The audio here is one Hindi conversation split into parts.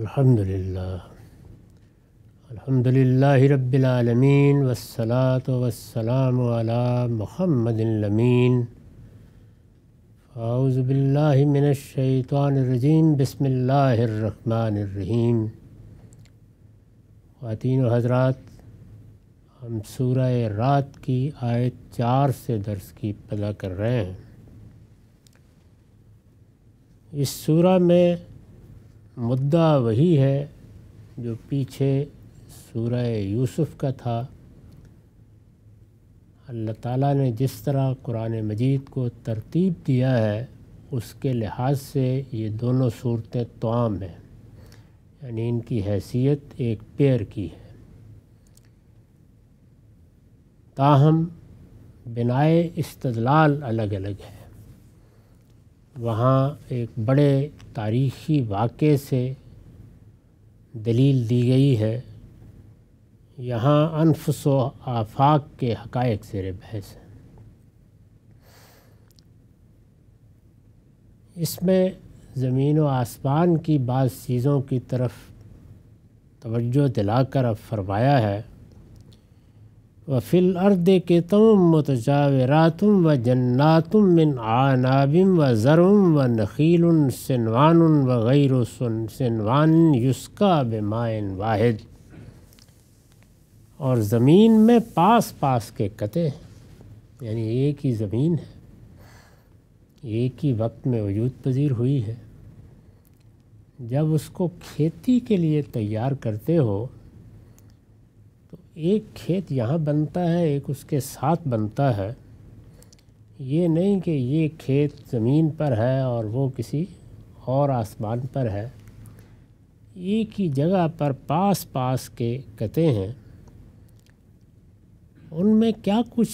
الحمد لله الحمد لله رب العالمين والصلاة والسلام على محمد الأمين أعوذ بالله من الشيطان الرجيم بسم الله الرحمن الرحيم खातिन हजरात हम सूरह रात की आयत चार से दर्स की पदा कर रहे हैं इस सूरह में मुद्दा वही है जो पीछे सूर यूसुफ़ का था अल्लाह ताला ने जिस तरह कुरान मजीद को तरतीब दिया है उसके लिहाज से ये दोनों सूरतें तमाम हैं यानी इनकी हैसियत एक पेयर की है ताहम बिनाए इस्तलाल अलग अलग है वहाँ एक बड़े तारीख़ी वाक़े से दलील दी गई है यहाँ अनफस आफाक के हक़ से बहस हैं इसमें ज़मीन व आसमान की बाज़ चीज़ों की तरफ तवज्जो दिलाकर अब फरमाया है व फिल अर्द के तुम मतजावरातुम व जन्नातुम मिन आनाबिम व ज़रुम व नखील सनवान व गैर सिनवान युस्का बेमाइन वाहिद और ज़मीन में पास पास के कते यानी एक ही ज़मीन है एक ही वक्त में वजूद पजीर हुई है जब उसको खेती के लिए तैयार करते हो एक खेत यहाँ बनता है एक उसके साथ बनता है ये नहीं कि ये खेत ज़मीन पर है और वो किसी और आसमान पर है एक ही जगह पर पास पास के कते हैं उनमें क्या कुछ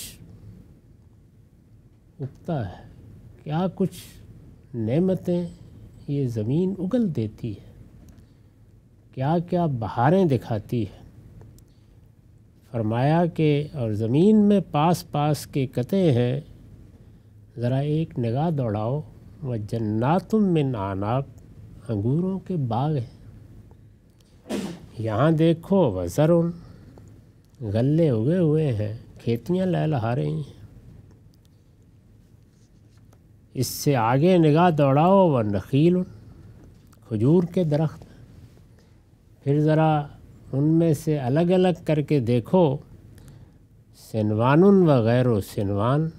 उगता है क्या कुछ नेमतें ये ज़मीन उगल देती है क्या क्या बहारें दिखाती है फरमाया कि और ज़मीन में पास पास के कते हैं ज़रा एक निगाह दौड़ाओ व जन्नातुम में नानाक अंगूरों के बाग हैं यहाँ देखो वज़र गले उगे हुए हैं खेतियाँ लहलहा रही हैं इससे आगे निगाह दौड़ाओ व नखील खजूर के दरख्त फिर ज़रा उनमें से अलग अलग करके देखो सिनवान वगैरह सिनवान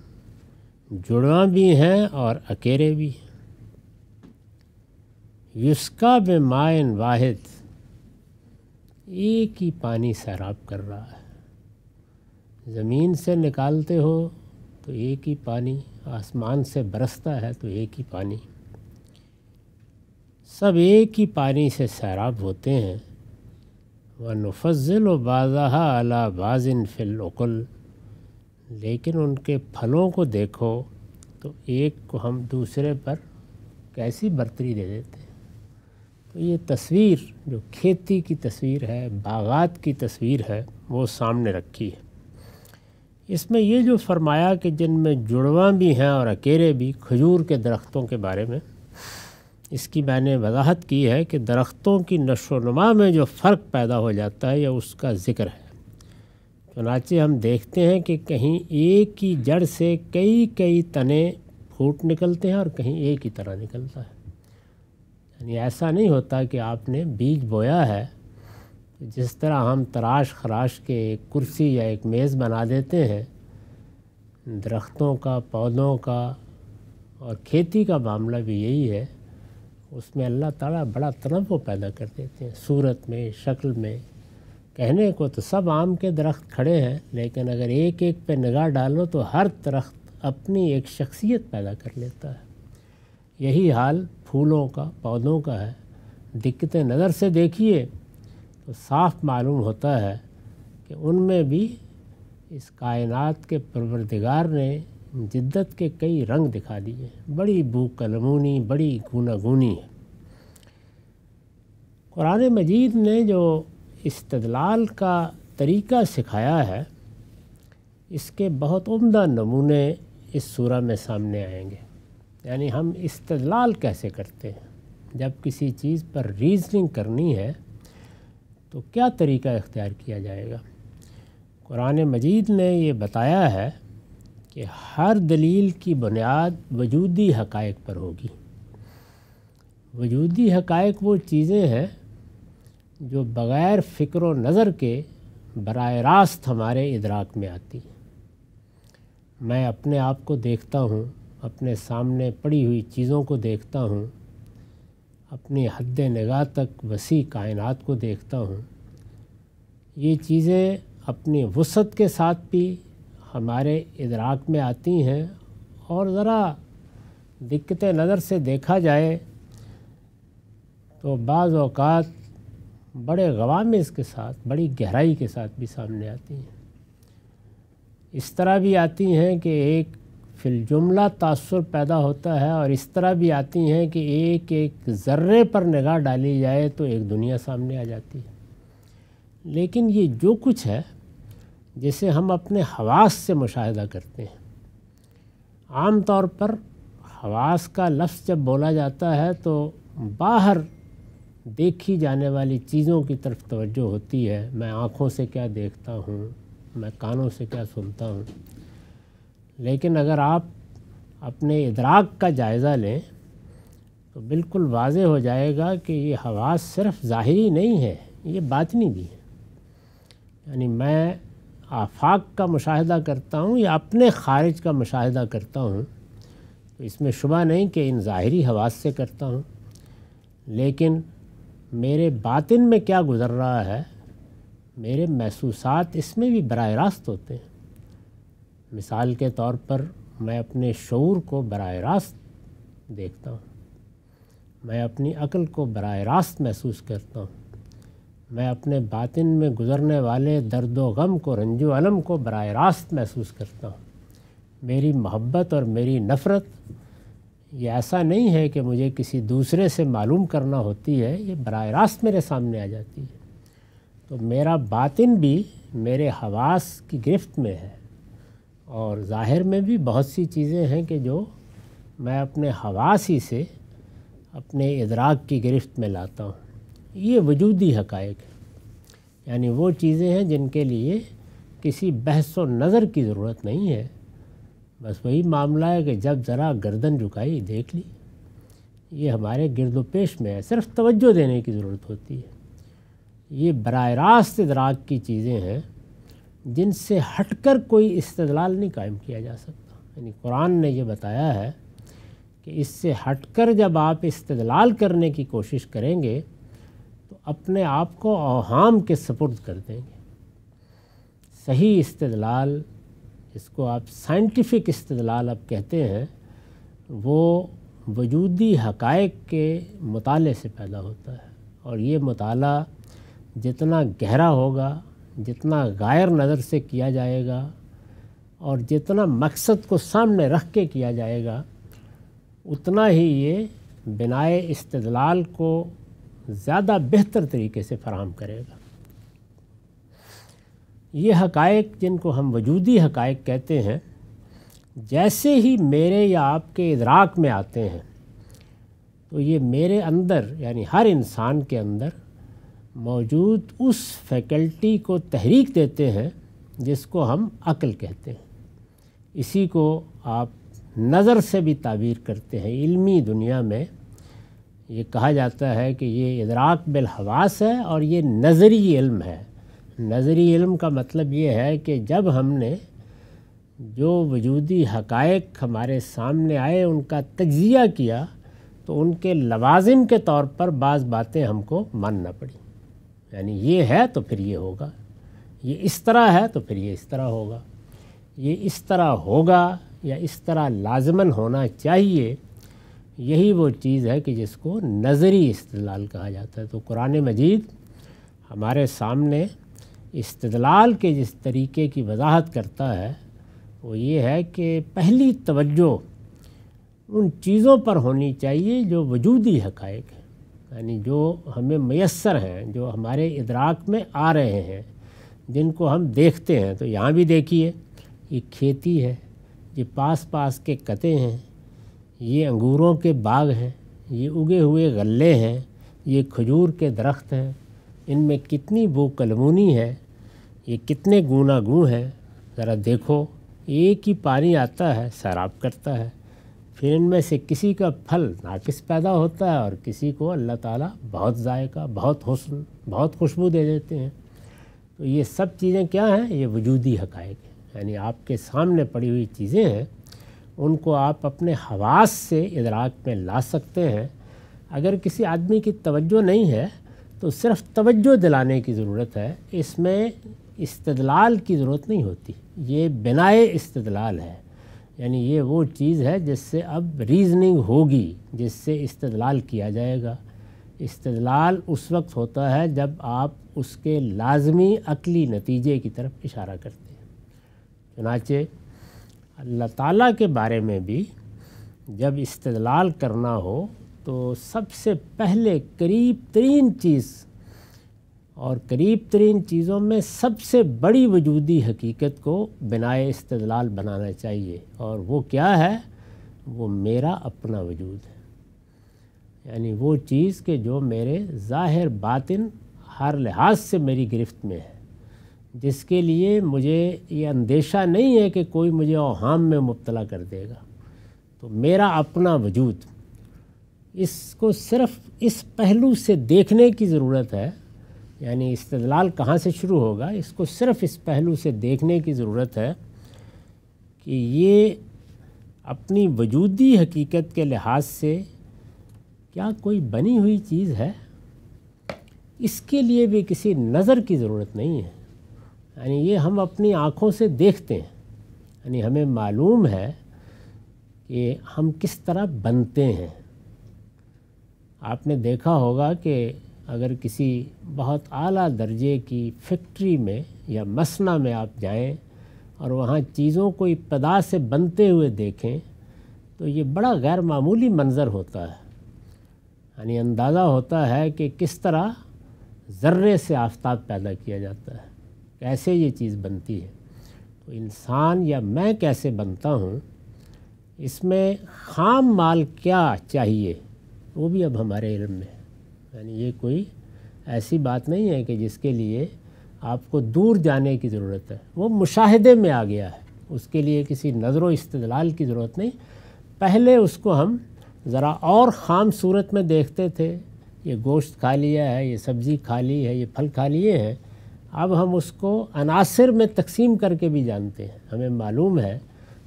जुड़वा भी हैं और अकेरे भी हैं युस्का बेमायन वाहिद एक ही पानी सैराब कर रहा है ज़मीन से निकालते हो तो एक ही पानी आसमान से बरसता है तो एक ही पानी सब एक ही पानी से सैराब होते हैं व नफजल बाज़ा अला बाज़िन फ़िलकुल लेकिन उनके फलों को देखो तो एक को हम दूसरे पर कैसी बर्तरी दे देते हैं तो ये तस्वीर जो खेती की तस्वीर है बागात की तस्वीर है वो सामने रखी है इसमें ये जो फरमाया कि जिनमें जुड़वा भी हैं और अकेरे भी खजूर के दरख्तों के बारे में इसकी मैंने वजाहत की है कि दरख्तों की नशो नुमा में जो फ़र्क पैदा हो जाता है या उसका ज़िक्र है चनाचे हम देखते हैं कि कहीं एक ही जड़ से कई कई तने फूट निकलते हैं और कहीं एक ही तरह निकलता है यानी ऐसा नहीं होता कि आपने बीज बोया है जिस तरह हम तराश खराश के एक कुर्सी या एक मेज़ बना देते हैं दरख्तों का पौधों का और खेती का मामला भी यही है उसमें अल्लाह ताला बड़ा तनवो पैदा कर देते हैं सूरत में शक्ल में कहने को तो सब आम के दरख्त खड़े हैं लेकिन अगर एक एक पे निगाह डालो तो हर दरख्त अपनी एक शख्सियत पैदा कर लेता है यही हाल फूलों का पौधों का है दिक्कतें नज़र से देखिए तो साफ मालूम होता है कि उनमें भी इस कायनात के परवरदिगार ने जिद्दत के कई रंग दिखा दिए बड़ी बूकलमूनी बड़ी गूनागूनी है कुरान मजीद ने जो इस्तदलाल का तरीका सिखाया है इसके बहुत उम्दा नमूने इस सूरह में सामने आएंगे यानी हम इस्तदलाल कैसे करते हैं जब किसी चीज़ पर रीजनिंग करनी है तो क्या तरीका इख्तियार किया जाएगा कुरान मजीद ने ये बताया है कि हर दलील की बुनियाद वजूदी हकायक पर होगी वजूदी हकायक वो चीज़ें हैं जो बग़ैर फ़िक्र नज़र के बर रास्त हमारे इदराक में आती हैं मैं अपने आप को देखता हूँ अपने सामने पड़ी हुई चीज़ों को देखता हूँ अपनी हद निगाह तक वसी कायन को देखता हूँ ये चीज़ें अपनी वसत के साथ भी हमारे इदराक में आती हैं और ज़रा दिक्कत नज़र से देखा जाए तो बाज़ अवकात बड़े गवामिस के साथ बड़ी गहराई के साथ भी सामने आती हैं इस तरह भी आती हैं कि एक फिलजुमला तासर पैदा होता है और इस तरह भी आती हैं कि एक एक ज़र्रे पर निगाह डाली जाए तो एक दुनिया सामने आ जाती है लेकिन ये जो कुछ है जिसे हम अपने हवास से मुशाह करते हैं आम तौर पर हवास का लफ्ज़ जब बोला जाता है तो बाहर देखी जाने वाली चीज़ों की तरफ तवज्जो होती है मैं आँखों से क्या देखता हूँ मैं कानों से क्या सुनता हूँ लेकिन अगर आप अपने इदराक का जायज़ा लें तो बिल्कुल वाज हो जाएगा कि ये हवास सिर्फ ज़ाहरी नहीं है ये बातनी भी है यानी मैं आफाक का मुशाह करता हूँ या अपने ख़ारिज का मुशाह करता हूँ तो इसमें शुबा नहीं कि इन ज़ाहरी हवास से करता हूँ लेकिन मेरे बातिन में क्या गुज़र रहा है मेरे महसूस इसमें भी बर रास्त होते हैं मिसाल के तौर पर मैं अपने शूर को बर रास्त देखता हूँ मैं अपनी अकल को बर रास्त महसूस करता हूँ मैं अपने बातिन में गुज़रने वाले दर्द व गम को रंजो को बर रास्त महसूस करता हूँ मेरी मोहब्बत और मेरी नफ़रत ये ऐसा नहीं है कि मुझे किसी दूसरे से मालूम करना होती है ये बर रास्त मेरे सामने आ जाती है तो मेरा बातिन भी मेरे हवास की गिरफ्त में है और ज़ाहिर में भी बहुत सी चीज़ें हैं कि जो मैं अपने हवास ही से अपने इदराक की गिरफ्त में लाता हूँ ये वजूदी हक है यानी वो चीज़ें हैं जिनके लिए किसी बहस व नज़र की ज़रूरत नहीं है बस वही मामला है कि जब ज़रा गर्दन झुकाई देख ली ये हमारे गिरद पेश में है सिर्फ तवज्जो देने की ज़रूरत होती है ये बर रास्त इदराक की चीज़ें हैं जिनसे हटकर कोई इस्तलाल नहीं कायम किया जा सकता यानी कुरान ने यह बताया है कि इससे हटकर जब आप इस्तलाल करने की कोशिश करेंगे अपने आप को अवाम के सपुर्द कर देंगे सही इस्तलाल इसको आप साइंटिफिक इस्तलाल आप कहते हैं वो वजूदी हकायक के मताले से पैदा होता है और ये मताल जितना गहरा होगा जितना गायर नज़र से किया जाएगा और जितना मकसद को सामने रख के किया जाएगा उतना ही ये बिनाए इस्तलाल को ज़्यादा बेहतर तरीके से फराहम करेगा ये हकायक जिनको हम वजूदी हकायक कहते हैं जैसे ही मेरे या आपके इदराक में आते हैं तो ये मेरे अंदर यानी हर इंसान के अंदर मौजूद उस फैकल्टी को तहरीक देते हैं जिसको हम अक्ल कहते हैं इसी को आप नज़र से भी ताबीर करते हैं इल्मी दुनिया में ये कहा जाता है कि ये इदराक बिलहवास है और ये नज़री इल्म है नज़री इल्म का मतलब ये है कि जब हमने जो वजूदी हकायक हमारे सामने आए उनका तजिया किया तो उनके लवाजिम के तौर पर बाज़ बातें हमको मानना पड़ी यानी ये है तो फिर ये होगा ये इस तरह है तो फिर ये इस तरह होगा ये इस तरह होगा या इस तरह लाजमन होना चाहिए यही वो चीज़ है कि जिसको नज़री इस्तलाल कहा जाता है तो कुरान मजीद हमारे सामने इस्तलाल के जिस तरीके की वजाहत करता है वो ये है कि पहली तवज्जो उन चीज़ों पर होनी चाहिए जो वजूदी हक़ है यानी जो हमें मैसर हैं जो हमारे इदराक में आ रहे हैं जिनको हम देखते हैं तो यहाँ भी देखिए ये खेती है ये पास पास के कते हैं ये अंगूरों के बाग हैं ये उगे हुए गल्ले हैं ये खजूर के दरख्त हैं इनमें कितनी वो कलमूनी है ये कितने गूनागूँ हैं ज़रा देखो एक ही पानी आता है शराब करता है फिर इनमें से किसी का फल नाकिस पैदा होता है और किसी को अल्लाह ताला बहुत जायका बहुत हसन बहुत खुशबू दे देते हैं तो ये सब चीज़ें क्या हैं ये वजूदी हकायक यानी आपके सामने पड़ी हुई चीज़ें हैं उनको आप अपने हवास से इदराक में ला सकते हैं अगर किसी आदमी की तवज्जो नहीं है तो सिर्फ तवज्जो दिलाने की ज़रूरत है इसमें इस्तदलाल की ज़रूरत नहीं होती ये बिनाए इस्तदलाल है यानी ये वो चीज़ है जिससे अब रीजनिंग होगी जिससे इस्तदलाल किया जाएगा इस्तदलाल उस वक्त होता है जब आप उसके लाजमी अकली नतीजे की तरफ इशारा करते हैं चुनाचे अल्लाह ताला के बारे में भी जब इस्तलाल करना हो तो सबसे पहले करीब तरीन चीज़ और करीब तरीन चीज़ों में सबसे बड़ी वजूदी हकीकत को बिनाए इस्तलाल बनाना चाहिए और वो क्या है वो मेरा अपना वजूद है यानी वो चीज़ के जो मेरे ज़ाहिर बातिन हर लिहाज से मेरी गिरफ्त में है जिसके लिए मुझे ये अंदेशा नहीं है कि कोई मुझे अहम में मुबतला कर देगा तो मेरा अपना वजूद इसको सिर्फ इस पहलू से देखने की ज़रूरत है यानी इस्तलाल कहाँ से शुरू होगा इसको सिर्फ इस पहलू से देखने की ज़रूरत है कि ये अपनी वजूदी हकीकत के लिहाज से क्या कोई बनी हुई चीज़ है इसके लिए भी किसी नज़र की ज़रूरत नहीं है यानी ये हम अपनी आँखों से देखते हैं यानी हमें मालूम है कि हम किस तरह बनते हैं आपने देखा होगा कि अगर किसी बहुत आला दर्जे की फैक्ट्री में या मसना में आप जाएं और वहाँ चीज़ों को इब्तदा से बनते हुए देखें तो ये बड़ा गैर मामूली मंज़र होता है यानी अंदाज़ा होता है कि किस तरह ज़र्रे से आफ्ताब पैदा किया जाता है कैसे ये चीज़ बनती है तो इंसान या मैं कैसे बनता हूँ इसमें खाम माल क्या चाहिए वो भी अब हमारे इल्म में है यानी ये कोई ऐसी बात नहीं है कि जिसके लिए आपको दूर जाने की ज़रूरत है वो मुशाहदे में आ गया है उसके लिए किसी नज़र इस्तलाल की ज़रूरत नहीं पहले उसको हम ज़रा और ख़ाम सूरत में देखते थे ये गोश्त खा लिया है ये सब्ज़ी खा ली है ये फल खा लिए हैं अब हम उसको अनासर में तकसीम करके भी जानते हैं हमें मालूम है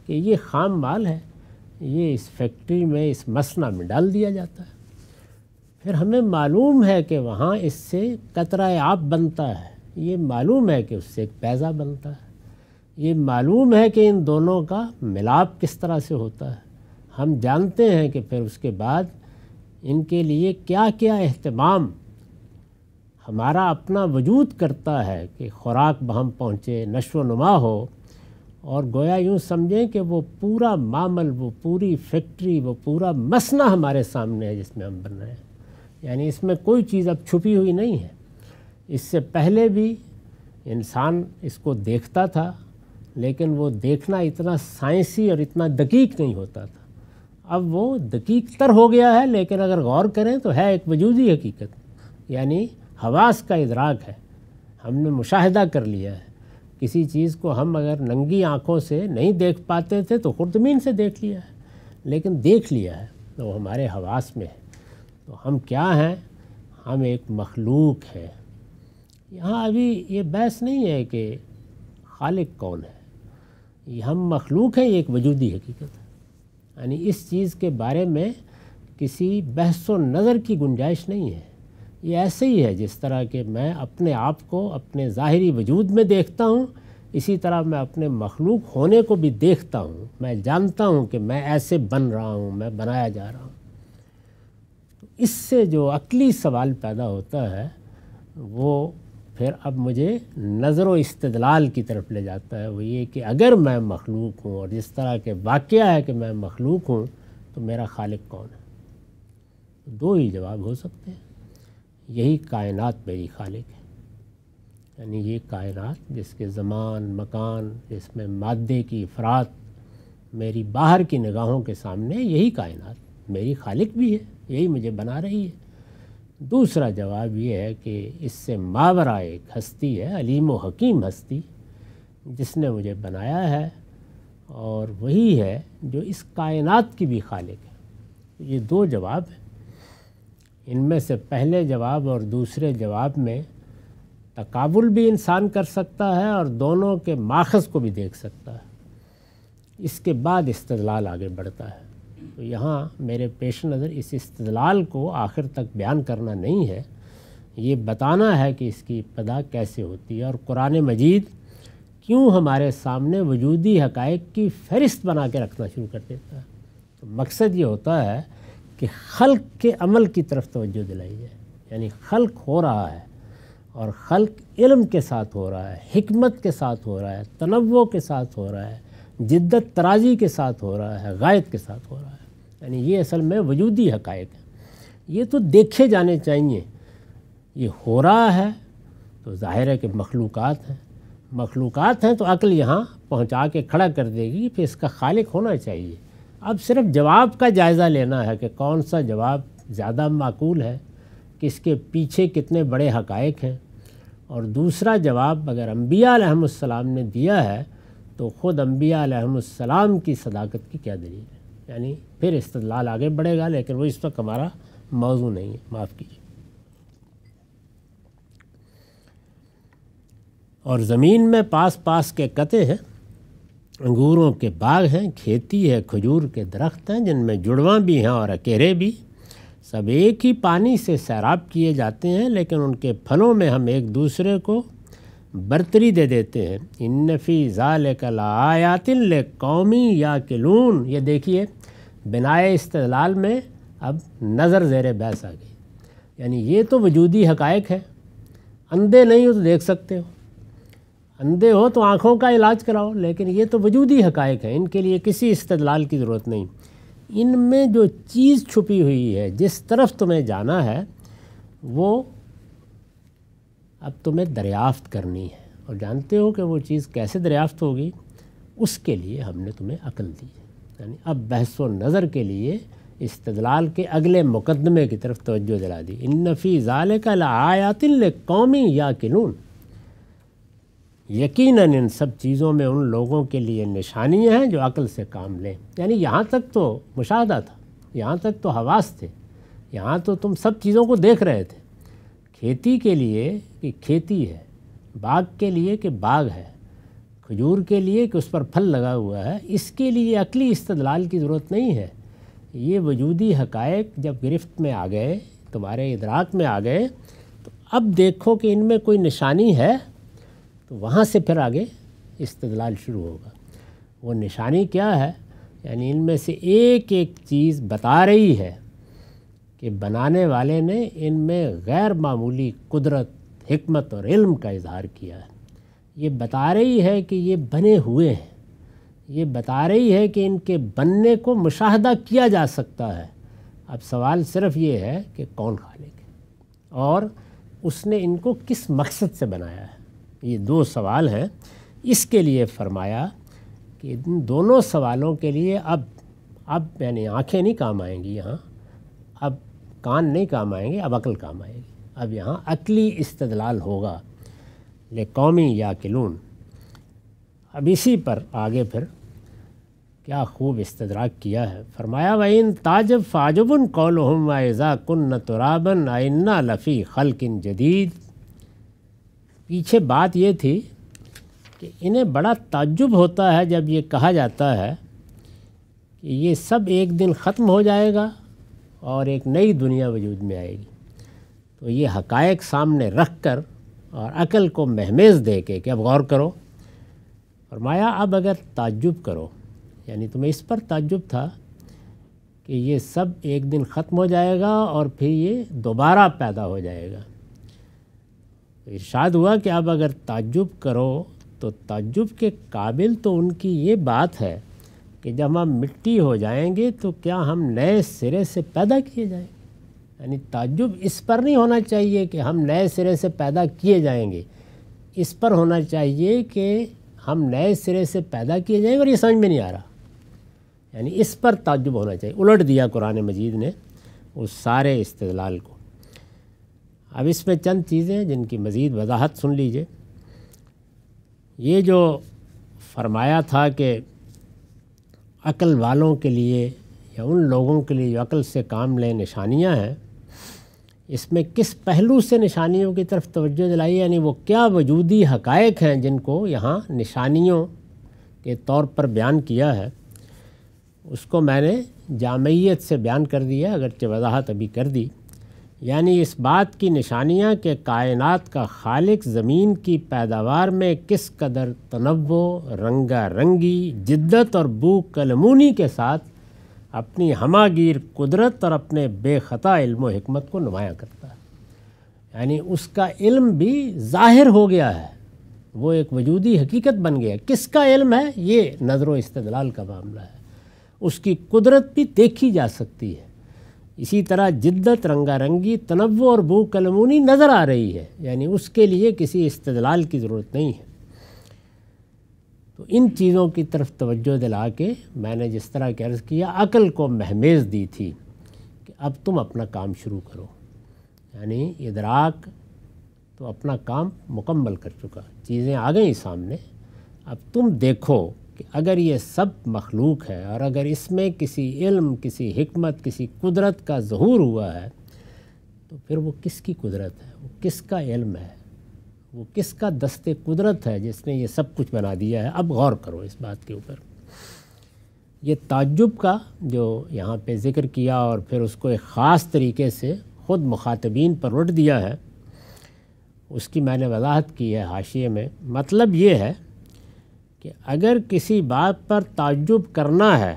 कि ये खाम माल है ये इस फैक्ट्री में इस मसना में डाल दिया जाता है फिर हमें मालूम है कि वहाँ इससे कतरा आप बनता है ये मालूम है कि उससे एक पैज़ा बनता है ये मालूम है कि इन दोनों का मिलाप किस तरह से होता है हम जानते हैं कि फिर उसके बाद इनके लिए क्या क्या अहतमाम हमारा अपना वजूद करता है कि खुराक बहम पहुँचे नशो नुमा हो और गोया यूँ समझें कि वो पूरा मामल वो पूरी फैक्ट्री वो पूरा मसना हमारे सामने है जिसमें हम बन रहे हैं यानी इसमें कोई चीज़ अब छुपी हुई नहीं है इससे पहले भी इंसान इसको देखता था लेकिन वो देखना इतना साइंसी और इतना दकीक नहीं होता था अब वो दकीक तर हो गया है लेकिन अगर गौर करें तो है एक वजूदी हकीकत यानी हवास का इदराक है हमने मुशाहिदा कर लिया है किसी चीज़ को हम अगर नंगी आँखों से नहीं देख पाते थे तो खुर्दमीन से देख लिया है लेकिन देख लिया है तो वो हमारे हवास में है तो हम क्या हैं हम एक मखलूक हैं यहाँ अभी ये बहस नहीं है कि खालिक कौन है ये हम मखलूक हैं ये एक वजूदी हकीकत है यानी इस चीज़ के बारे में किसी बहस नज़र की गुंजाइश नहीं है ये ऐसे ही है जिस तरह के मैं अपने आप को अपने ज़ाहरी वजूद में देखता हूँ इसी तरह मैं अपने मखलूक होने को भी देखता हूँ मैं जानता हूँ कि मैं ऐसे बन रहा हूँ मैं बनाया जा रहा हूँ तो इससे जो अकली सवाल पैदा होता है वो फिर अब मुझे नज़र व इस्तलाल की तरफ ले जाता है वो ये कि अगर मैं मखलूक हूँ और जिस तरह के वाक़ है कि मैं मखलूक हूँ तो मेरा खालिक कौन है दो ही जवाब हो सकते हैं यही कायनात मेरी खालिक है यानी ये कायनात जिसके ज़मान मकान जिसमें मादे की अफरात मेरी बाहर की निगाहों के सामने यही कायनात मेरी खालिक भी है यही मुझे बना रही है दूसरा जवाब ये है कि इससे मावरा एक हस्ती है अलीम व हकीम हस्ती जिसने मुझे बनाया है और वही है जो इस कायनात की भी खालिक है ये दो जवाब हैं इनमें से पहले जवाब और दूसरे जवाब में तकाबुल भी इंसान कर सकता है और दोनों के माखज को भी देख सकता है इसके बाद इस्तलाल आगे बढ़ता है तो यहाँ मेरे पेश नज़र इस इस्तलाल को आखिर तक बयान करना नहीं है ये बताना है कि इसकी इब्तदा कैसे होती है और कुरान मजीद क्यों हमारे सामने वजूदी हकायक की फहरिस्त बना के रखना शुरू कर देता है तो मकसद ये होता है कि खल्क के अमल की तरफ तोज्जो दिलाई जाए यानी खल्क हो रहा है और खल्क इल्म के साथ हो रहा है हमत के साथ हो रहा है तनवो के साथ हो रहा है जिद्दत तराजी के साथ हो रहा है गायत के साथ हो रहा है यानी ये असल में वजूदी हकायक हैं ये तो देखे जाने चाहिए ये हो रहा है तो ज़ाहिर है कि मखलूक़ हैं मखलूक़ हैं तो अक्ल यहाँ पहुँचा के खड़ा कर देगी फिर इसका खालिक होना चाहिए अब सिर्फ जवाब का जायज़ा लेना है कि कौन सा जवाब ज़्यादा माकूल है किसके पीछे कितने बड़े हकायक हैं और दूसरा जवाब अगर अम्बिया ने दिया है तो ख़ुद अम्बिया की सदाकत की क्या दलील है यानी फिर इस्तलाल आगे बढ़ेगा लेकिन वो इस वक्त हमारा मौजू नहीं है माफ़ कीजिए और ज़मीन में पास पास के कते हैं अंगूरों के बाग हैं खेती है खजूर के दरख्त हैं जिनमें जुड़वा भी हैं और अकेरे भी सब एक ही पानी से सैराब किए जाते हैं लेकिन उनके फलों में हम एक दूसरे को बर्तरी दे देते हैं इन्नफ़ी ज़ाल कलायातिन ले कौमी या किलून ये देखिए बिनाए इस्तलाल में अब नज़र ज़ेर बहस आ गई यानी ये तो वजूदी हकायक है अंधे नहीं हो तो देख सकते हो अंधे हो तो आँखों का इलाज कराओ लेकिन ये तो वजूदी हकायक है इनके लिए किसी इस्तलाल की ज़रूरत नहीं इनमें जो चीज़ छुपी हुई है जिस तरफ तुम्हें जाना है वो अब तुम्हें दरियाफ्त करनी है और जानते हो कि वो चीज़ कैसे दरियाफ्त होगी उसके लिए हमने तुम्हें अकल दी यानी अब बहस व नज़र के लिए इस्तलाल के अगले मुकदमे की तरफ तोज्जो दिला दी इन नफ़ी ज़ाल का आयातिन कौमी या किलून यकीनन इन सब चीज़ों में उन लोगों के लिए निशानियाँ हैं जो अकल से काम लें यानी यहाँ तक तो मुशाहदा था यहाँ तक तो हवास थे यहाँ तो तुम सब चीज़ों को देख रहे थे खेती के लिए कि खेती है बाग के लिए कि बाग है खजूर के लिए कि उस पर फल लगा हुआ है इसके लिए अकली इस्तलाल की ज़रूरत नहीं है ये वजूदी हकायक जब गिरफ्त में आ गए तुम्हारे इदराक में आ गए तो अब देखो कि इनमें कोई निशानी है तो वहाँ से फिर आगे इस्तलाल शुरू होगा वो निशानी क्या है यानी इनमें से एक एक चीज़ बता रही है कि बनाने वाले ने इनमें गैर मामूली कुदरत हमत और इल्म का इजहार किया है ये बता रही है कि ये बने हुए हैं ये बता रही है कि इनके बनने को मुशाहदा किया जा सकता है अब सवाल सिर्फ ये है कि कौन खालिक है और उसने इनको किस मकसद से बनाया है ये दो सवाल हैं इसके लिए फरमाया कि इन दोनों सवालों के लिए अब अब यानी आंखें नहीं काम आएंगी यहाँ अब कान नहीं काम आएंगे अब अकल काम आएगी अब यहाँ अकली इस्तदलाल होगा ले कौमी या किलून अब इसी पर आगे फिर क्या खूब इस्तदराक किया है फरमाया वन ताजब फाजबन कौल हम वाज़ा न तुराबन आइन्ना लफ़ी खलकिन जदीद पीछे बात ये थी कि इन्हें बड़ा ताज्जुब होता है जब ये कहा जाता है कि ये सब एक दिन ख़त्म हो जाएगा और एक नई दुनिया वजूद में आएगी तो ये हकायक सामने रख कर और अकल को महमेज दे के कि अब गौर करो फरमाया अब अगर ताज्जुब करो यानी तुम्हें इस पर ताज्जुब था कि ये सब एक दिन ख़त्म हो जाएगा और फिर ये दोबारा पैदा हो जाएगा इर्शाद हुआ कि आप अगर ताजुब करो तो ताजुब के काबिल तो उनकी ये बात है कि जब हम मिट्टी हो जाएंगे तो क्या हम नए सिरे से पैदा किए जाएंगे यानी ताजुब इस पर नहीं होना चाहिए कि हम नए सिरे से पैदा किए जाएंगे इस पर होना चाहिए कि हम नए सिरे से पैदा किए जाएंगे और ये समझ में नहीं आ रहा यानी इस पर ताजुब होना चाहिए उलट दिया कुरान मजीद ने उस सारे इस्तलाल को अब इसमें चंद चीज़ें जिनकी मज़ीद वजाहत सुन लीजिए ये जो फरमाया था कि अक़ल वालों के लिए या उन लोगों के लिए जो अक़ल से काम लें निशानियाँ हैं इसमें किस पहलू से निशानियों की तरफ तवज्जो दिलाई यानी वो क्या वजूदी हकायक हैं जिनको यहाँ निशानियों के तौर पर बयान किया है उसको मैंने जामयियत से बयान कर दिया अगरचे वजाहत अभी कर दी यानी इस बात की निशानियाँ कि कायनात का खालिक ज़मीन की पैदावार में किस कदर तनवो रंगा रंगी जिद्दत और बू कलमूनी के साथ अपनी हमागीर कुदरत और अपने बेखता इल्म को नुमाया करता है यानी उसका इल्म भी ज़ाहिर हो गया है वो एक वजूदी हकीकत बन गया किसका इल्म है ये नज़र व का मामला है उसकी कुदरत भी देखी जा सकती है इसी तरह जिद्दत रंगारंगी तनव और बू कलमूनी नज़र आ रही है यानी उसके लिए किसी इस्तलाल की ज़रूरत नहीं है तो इन चीज़ों की तरफ तवज्जो दिला के मैंने जिस तरह के अर्ज़ किया अकल को महमेज़ दी थी कि अब तुम अपना काम शुरू करो यानी इदराक तो अपना काम मुकम्मल कर चुका चीज़ें आ गई सामने अब तुम देखो कि अगर ये सब मखलूक है और अगर इसमें किसी इल्म किसी हमत किसी कुदरत का जहूर हुआ है तो फिर वो किसकी कुदरत है वो किसका इल्म है वो किसका दस्ते कुदरत है जिसने ये सब कुछ बना दिया है अब गौर करो इस बात के ऊपर ये ताजुब का जो यहाँ पे ज़िक्र किया और फिर उसको एक ख़ास तरीके से ख़ुद मुखातबीन पर उठ दिया है उसकी मैंने वजाहत की है हाशिए में मतलब ये है कि अगर किसी बात पर ताज्जुब करना है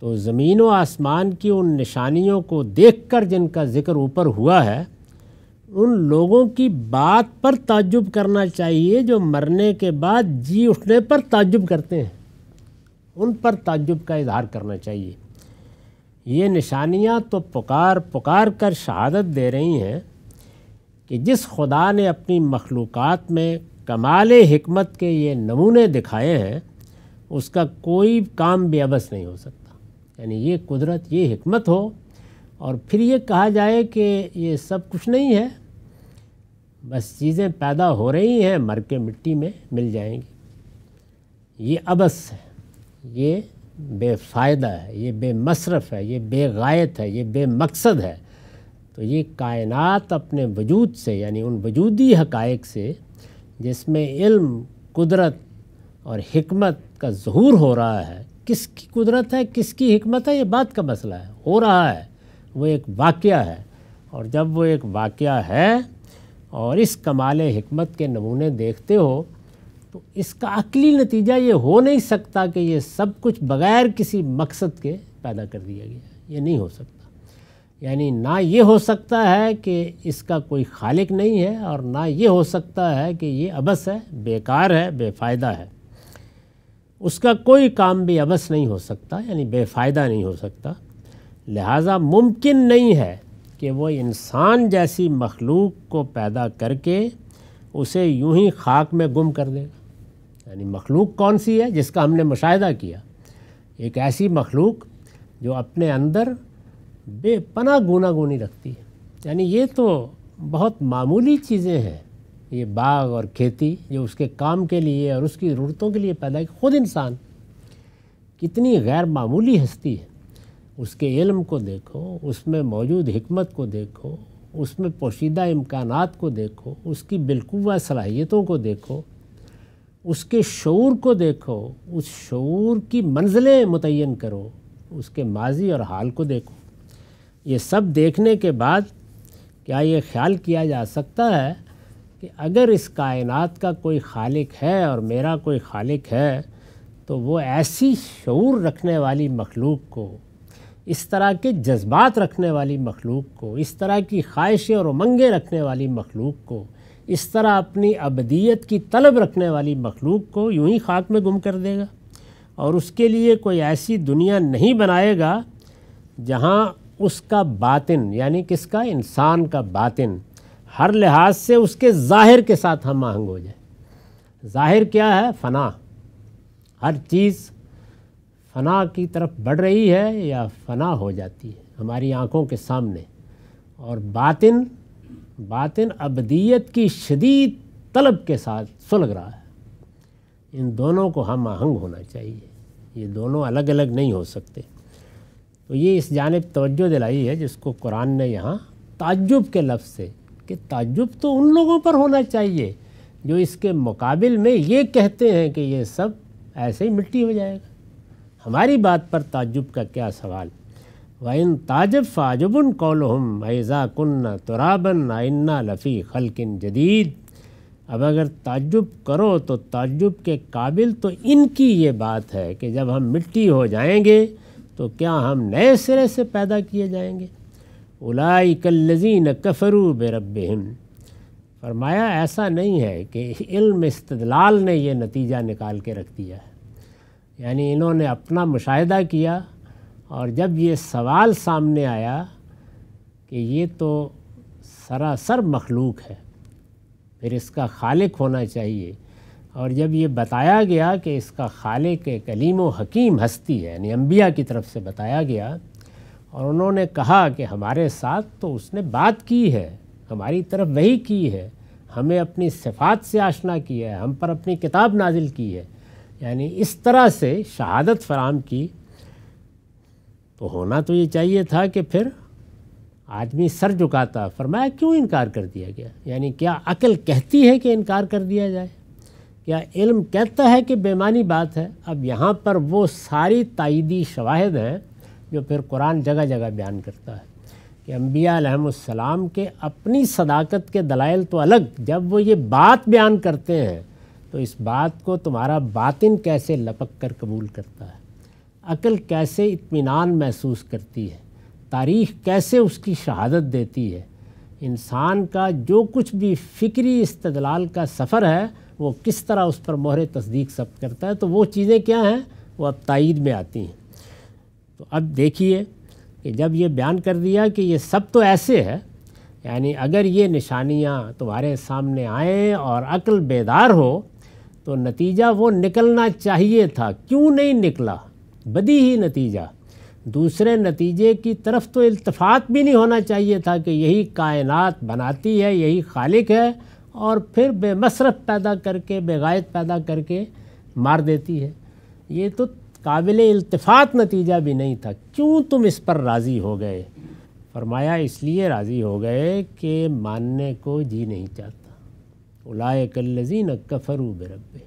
तो ज़मीन व आसमान की उन निशानियों को देखकर जिनका ज़िक्र ऊपर हुआ है उन लोगों की बात पर ताज्जुब करना चाहिए जो मरने के बाद जी उठने पर ताज्जुब करते हैं उन पर ताज्जुब का इजहार करना चाहिए ये निशानियाँ तो पुकार पुकार कर शहादत दे रही हैं कि जिस खुदा ने अपनी मखलूक़ात में कमाल हमत के ये नमूने दिखाए हैं उसका कोई काम अबस नहीं हो सकता यानी ये कुदरत ये हमत हो और फिर ये कहा जाए कि ये सब कुछ नहीं है बस चीज़ें पैदा हो रही हैं मर के मिट्टी में मिल जाएंगी ये अबस है ये बेफ़ायदा है ये बेमसरफ़ है ये बेगायत है ये बेमकसद है तो ये कायनात अपने वजूद से यानी उन वजूदी हकायक से जिसमें इल्म कुदरत और हमत का जहूर हो रहा है किसकी कुदरत है किसकी हमत है ये बात का मसला है हो रहा है वो एक वाक़ है और जब वो एक वाक़ है और इस कमाल हमत के नमूने देखते हो तो इसका अकली नतीजा ये हो नहीं सकता कि ये सब कुछ बग़ैर किसी मकसद के पैदा कर दिया गया ये नहीं हो सकता यानी ना ये हो सकता है कि इसका कोई खालिक नहीं है और ना ये हो सकता है कि ये अबस है बेकार है बेफ़ायदा है उसका कोई काम भी अबस नहीं हो सकता यानी बेफ़ायदा नहीं हो सकता लिहाजा मुमकिन नहीं है कि वो इंसान जैसी मखलूक को पैदा करके उसे यूं ही खाक में गुम कर देगा यानी मखलूक कौन सी है जिसका हमने मुशाह किया एक ऐसी मखलूक जो अपने अंदर बेपना गुनागुनी रखती है यानी ये तो बहुत मामूली चीज़ें हैं ये बाग और खेती जो उसके काम के लिए और उसकी ज़रूरतों के लिए पैदा खुद इंसान कितनी गैर मामूली हस्ती है उसके इल्म को देखो उसमें मौजूद हमत को देखो उसमें पोशीदा इम्कान को देखो उसकी बिलकुवा सलाहियतों को देखो उसके शूर को देखो उस शूर की मंजिलें मुतन करो उसके माजी और हाल को देखो ये सब देखने के बाद क्या ये ख्याल किया जा सकता है कि अगर इस कायनात का कोई खालिक है और मेरा कोई खालिक है तो वो ऐसी शूर रखने वाली मखलूक को इस तरह के जज्बात रखने वाली मखलूक को इस तरह की ख्वाहिशें और उमंगें रखने वाली मखलूक को इस तरह अपनी अबदियत की तलब रखने वाली मखलूक को यूं ही खाक में गुम कर देगा और उसके लिए कोई ऐसी दुनिया नहीं बनाएगा जहाँ उसका बातिन यानी किसका इंसान का बातिन हर लिहाज से उसके ज़ाहिर के साथ हम आहंग हो जाए ज़ाहिर क्या है फ़ना हर चीज़ फ़ना की तरफ बढ़ रही है या फ़ना हो जाती है हमारी आँखों के सामने और बातिन बातिन अबदीत की शदीद तलब के साथ सुलग रहा है इन दोनों को हम आहंग होना चाहिए ये दोनों अलग अलग नहीं हो सकते तो ये इस जानब तोज्जो दिलाई है जिसको कुरान ने यहाँ ताजुब के लफ्ज़ से कि ताजुब तो उन लोगों पर होना चाहिए जो इसके मुकाबिल में ये कहते हैं कि ये सब ऐसे ही मिट्टी हो जाएगा हमारी बात पर ताजुब का क्या सवाल वन ताजब फ़ाजुबन हम ऐज़ा कन्ना तुराबन आइन्ना लफ़ी खलकिन जदीद अब अगर ताजुब करो तो ताजुब के काबिल तो इनकी ये बात है कि जब हम मिट्टी हो जाएंगे तो क्या हम नए सिरे से पैदा किए जाएंगे उलाई कल्लजीन कफरू बरबिम फरमाया ऐसा नहीं है कि इल्म इस्तलाल ने यह नतीजा निकाल के रख दिया है यानी इन्होंने अपना मुशाह किया और जब ये सवाल सामने आया कि ये तो सरासर मखलूक है फिर इसका खालिक होना चाहिए और जब ये बताया गया कि इसका खाले के कलीम हकीम हस्ती है यानी अम्बिया की तरफ से बताया गया और उन्होंने कहा कि हमारे साथ तो उसने बात की है हमारी तरफ वही की है हमें अपनी सिफात से आशना किया है हम पर अपनी किताब नाजिल की है यानी इस तरह से शहादत फराम की तो होना तो ये चाहिए था कि फिर आदमी सर झुकाता फरमाया क्यों इनकार कर दिया गया यानी क्या अकल कहती है कि इनकार कर दिया जाए या इल्म कहता है कि बेमानी बात है अब यहाँ पर वो सारी तइदी शवाहद हैं जो फिर कुरान जगह जगह बयान करता है कि अम्बियालाम के अपनी सदाकत के दलाइल तो अलग जब वो ये बात बयान करते हैं तो इस बात को तुम्हारा बातिन कैसे लपक कर कबूल करता है अकल कैसे इत्मीनान महसूस करती है तारीख कैसे उसकी शहादत देती है इंसान का जो कुछ भी फ़िक्री इस्तलाल का सफ़र है वो किस तरह उस पर मोहर तस्दीक सब करता है तो वो चीज़ें क्या हैं वो अब तइद में आती हैं तो अब देखिए कि जब ये बयान कर दिया कि ये सब तो ऐसे है यानी अगर ये निशानियाँ तुम्हारे सामने आएँ और अक्ल बेदार हो तो नतीजा वो निकलना चाहिए था क्यों नहीं निकला बदी ही नतीजा दूसरे नतीजे की तरफ तो इल्तफात भी नहीं होना चाहिए था कि यही कायनात बनाती है यही खालिक है और फिर बेमसरफ पैदा करके बेगायत पैदा करके मार देती है ये तो काबिल इल्तफात नतीजा भी नहीं था क्यों तुम इस पर राज़ी हो गए फरमाया इसलिए राज़ी हो गए कि मानने को जी नहीं चाहता उलाए कल्लजीन कफरू बरबे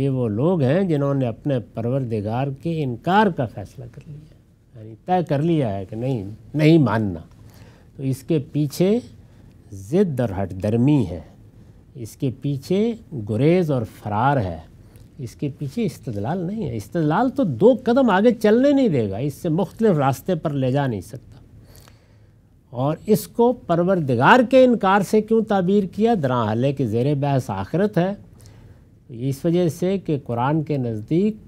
ये वो लोग हैं जिन्होंने अपने परवरदिगार के इनकार का फ़ैसला कर लिया यानी तय कर लिया है कि नहीं नहीं मानना तो इसके पीछे ज़िद्द और हटदर्मी है इसके पीछे गुरेज और फरार है इसके पीछे इस्तलाल नहीं है इस्तलाल तो दो कदम आगे चलने नहीं देगा इससे मुख्तलिफ रास्ते पर ले जा नहीं सकता और इसको परवरदिगार के इनकार से क्यों ताबीर किया दरा हल के ज़ेर बहस आखिरत है इस वजह से कि कुरान के नज़दीक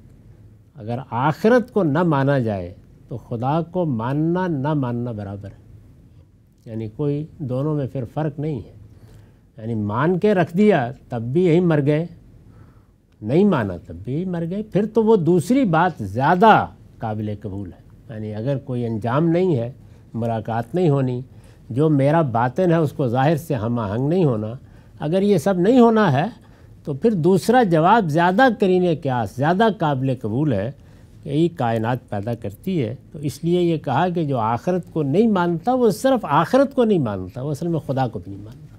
अगर आखिरत को न माना जाए तो खुदा को मानना ना मानना बराबर है यानी कोई दोनों में फिर फ़र्क नहीं है यानी मान के रख दिया तब भी यही मर गए नहीं माना तब भी मर गए फिर तो वो दूसरी बात ज़्यादा काबिल कबूल है यानी अगर कोई अंजाम नहीं है मुलाकात नहीं होनी जो मेरा बातन है उसको ज़ाहिर से हम आहंग नहीं होना अगर ये सब नहीं होना है तो फिर दूसरा जवाब ज़्यादा करीने क्यास ज़्यादा काबिल कबूल है यही कायनात पैदा करती है तो इसलिए ये कहा कि जो आखरत को नहीं मानता वो सिर्फ आखरत को नहीं मानता वो असल में खुदा को भी नहीं मानता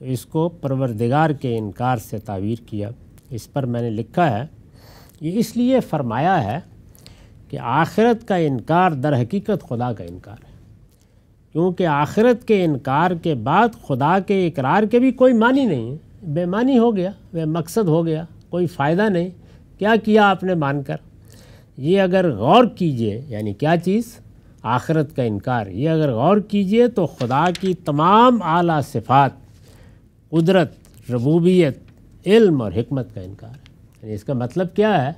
तो इसको परवरदिगार के इनकार से तावीर किया इस पर मैंने लिखा है ये इसलिए फरमाया है कि आखिरत का इनकार दर हकीकत खुदा का इनकार है क्योंकि आखिरत के इनकार के बाद खुदा के इकरार के भी कोई मानी नहीं बेमानी हो गया वे मकसद हो गया कोई फ़ायदा नहीं क्या किया आपने मानकर ये अगर गौर कीजिए यानी क्या चीज़ आखरत का इनकार ये अगर गौर कीजिए तो खुदा की तमाम आला सिफात कुदरत रबूबियत इल्म और हमत का इनकार है यानी इसका मतलब क्या है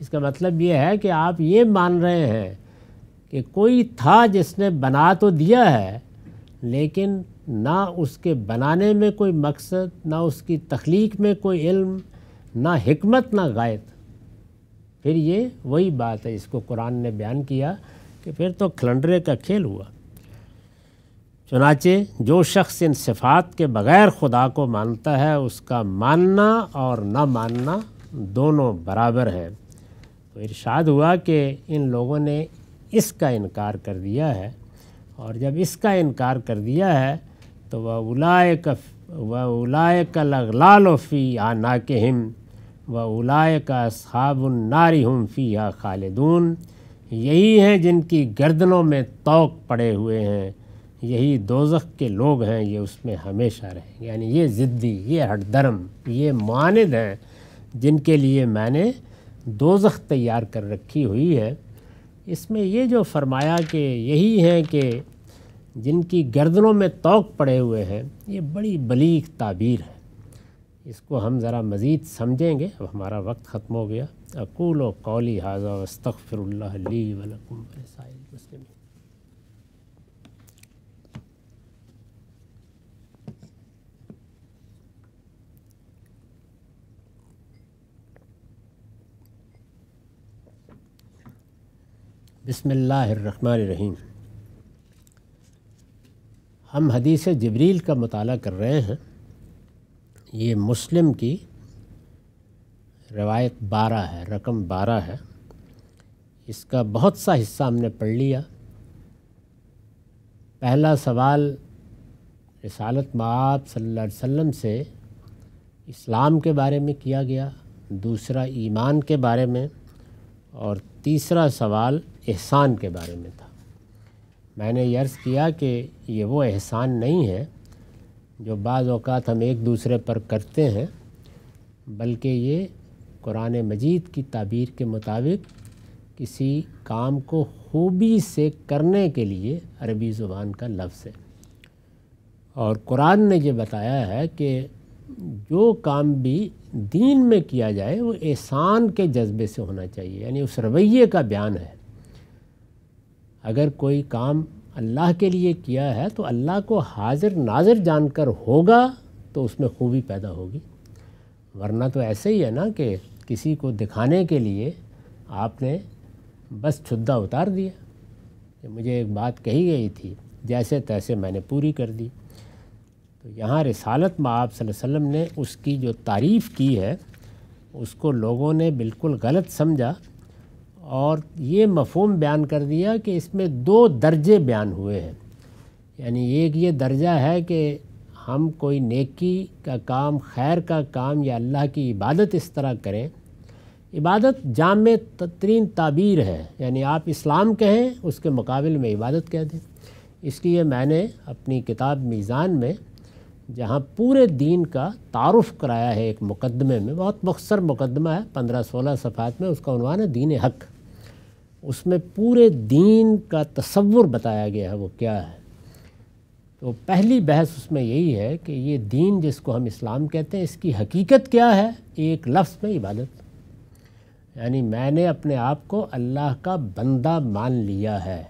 इसका मतलब ये है कि आप ये मान रहे हैं कि कोई था जिसने बना तो दिया है लेकिन ना उसके बनाने में कोई मकसद ना उसकी तख्लीक में कोई इल्म ना हमत ना गायत फिर ये वही बात है इसको कुरान ने बयान किया कि फिर तो खलंडरे का खेल हुआ चुनाचे जो शख्स इन सिफात के बग़ैर खुदा को मानता है उसका मानना और न मानना दोनों बराबर है तो इरशाद हुआ कि इन लोगों ने इसका इनकार कर दिया है और जब इसका इनकार कर दिया है तो वह उलाय कफ व उलाय कलगलाल फ़ी आना के हिम व उलाय का साबुन्नारी हम फ़िया खालिदून यही हैं जिनकी गर्दनों में तोक पड़े हुए हैं यही दोजख के लोग हैं ये उसमें हमेशा रहे यानी ये ज़िद्दी ये हटधर्म ये मानद हैं जिनके लिए मैंने दोजख तैयार कर रखी हुई है इसमें ये जो फरमाया कि यही हैं कि जिनकी गर्दनों में तोक पड़े हुए हैं ये बड़ी बलीक ताबीर है इसको हम ज़रा मज़ीद समझेंगे अब हमारा वक्त ख़त्म हो गया अकूल कौली हाजा वस्तफ़िरल्ली वलकुम बसमीम हम हदीस जबरील का मताल कर रहे हैं ये मुस्लिम की रवायत बारह है रकम बारह है इसका बहुत सा हिस्सा हमने पढ़ लिया पहला सवाल रसालत माप सल्लल्लाहु अलैहि वसल्लम से इस्लाम के बारे में किया गया दूसरा ईमान के बारे में और तीसरा सवाल एहसान के बारे में था मैंने यर्ज़ किया कि ये वो एहसान नहीं है जो बाज़ अवकात हम एक दूसरे पर करते हैं बल्कि ये कुरान मजीद की ताबीर के मुताबिक किसी काम को खूबी से करने के लिए अरबी ज़ुबान का लफ्ज़ है और कुरान ने ये बताया है कि जो काम भी दीन में किया जाए वो एहसान के जज्बे से होना चाहिए यानी उस रवैये का बयान है अगर कोई काम अल्लाह के लिए किया है तो अल्लाह को हाजिर नाजिर जानकर होगा तो उसमें खूबी पैदा होगी वरना तो ऐसे ही है ना कि किसी को दिखाने के लिए आपने बस छुद्दा उतार दिया मुझे एक बात कही गई थी जैसे तैसे मैंने पूरी कर दी तो यहाँ रिसालत में आप ने उसकी जो तारीफ़ की है उसको लोगों ने बिल्कुल गलत समझा और ये मफहम बयान कर दिया कि इसमें दो दर्जे बयान हुए हैं यानी एक ये दर्जा है कि हम कोई नेकी का काम खैर का काम या अल्लाह की इबादत इस तरह करें इबादत जाम तरीन ताबीर है यानी आप इस्लाम कहें उसके मुकाबले में इबादत कह दें इसलिए मैंने अपनी किताब मीज़ान में जहाँ पूरे दीन का तारफ़ कराया है एक मुकदमे में बहुत मख्सर मुकदमा है पंद्रह सोलह सफ़ात में उसका है दीन हक उसमें पूरे दीन का तस्वुर बताया गया है वो क्या है तो पहली बहस उसमें यही है कि ये दीन जिसको हम इस्लाम कहते हैं इसकी हकीकत क्या है एक लफ्ज़ में इबादत यानी मैंने अपने आप को अल्लाह का बंदा मान लिया है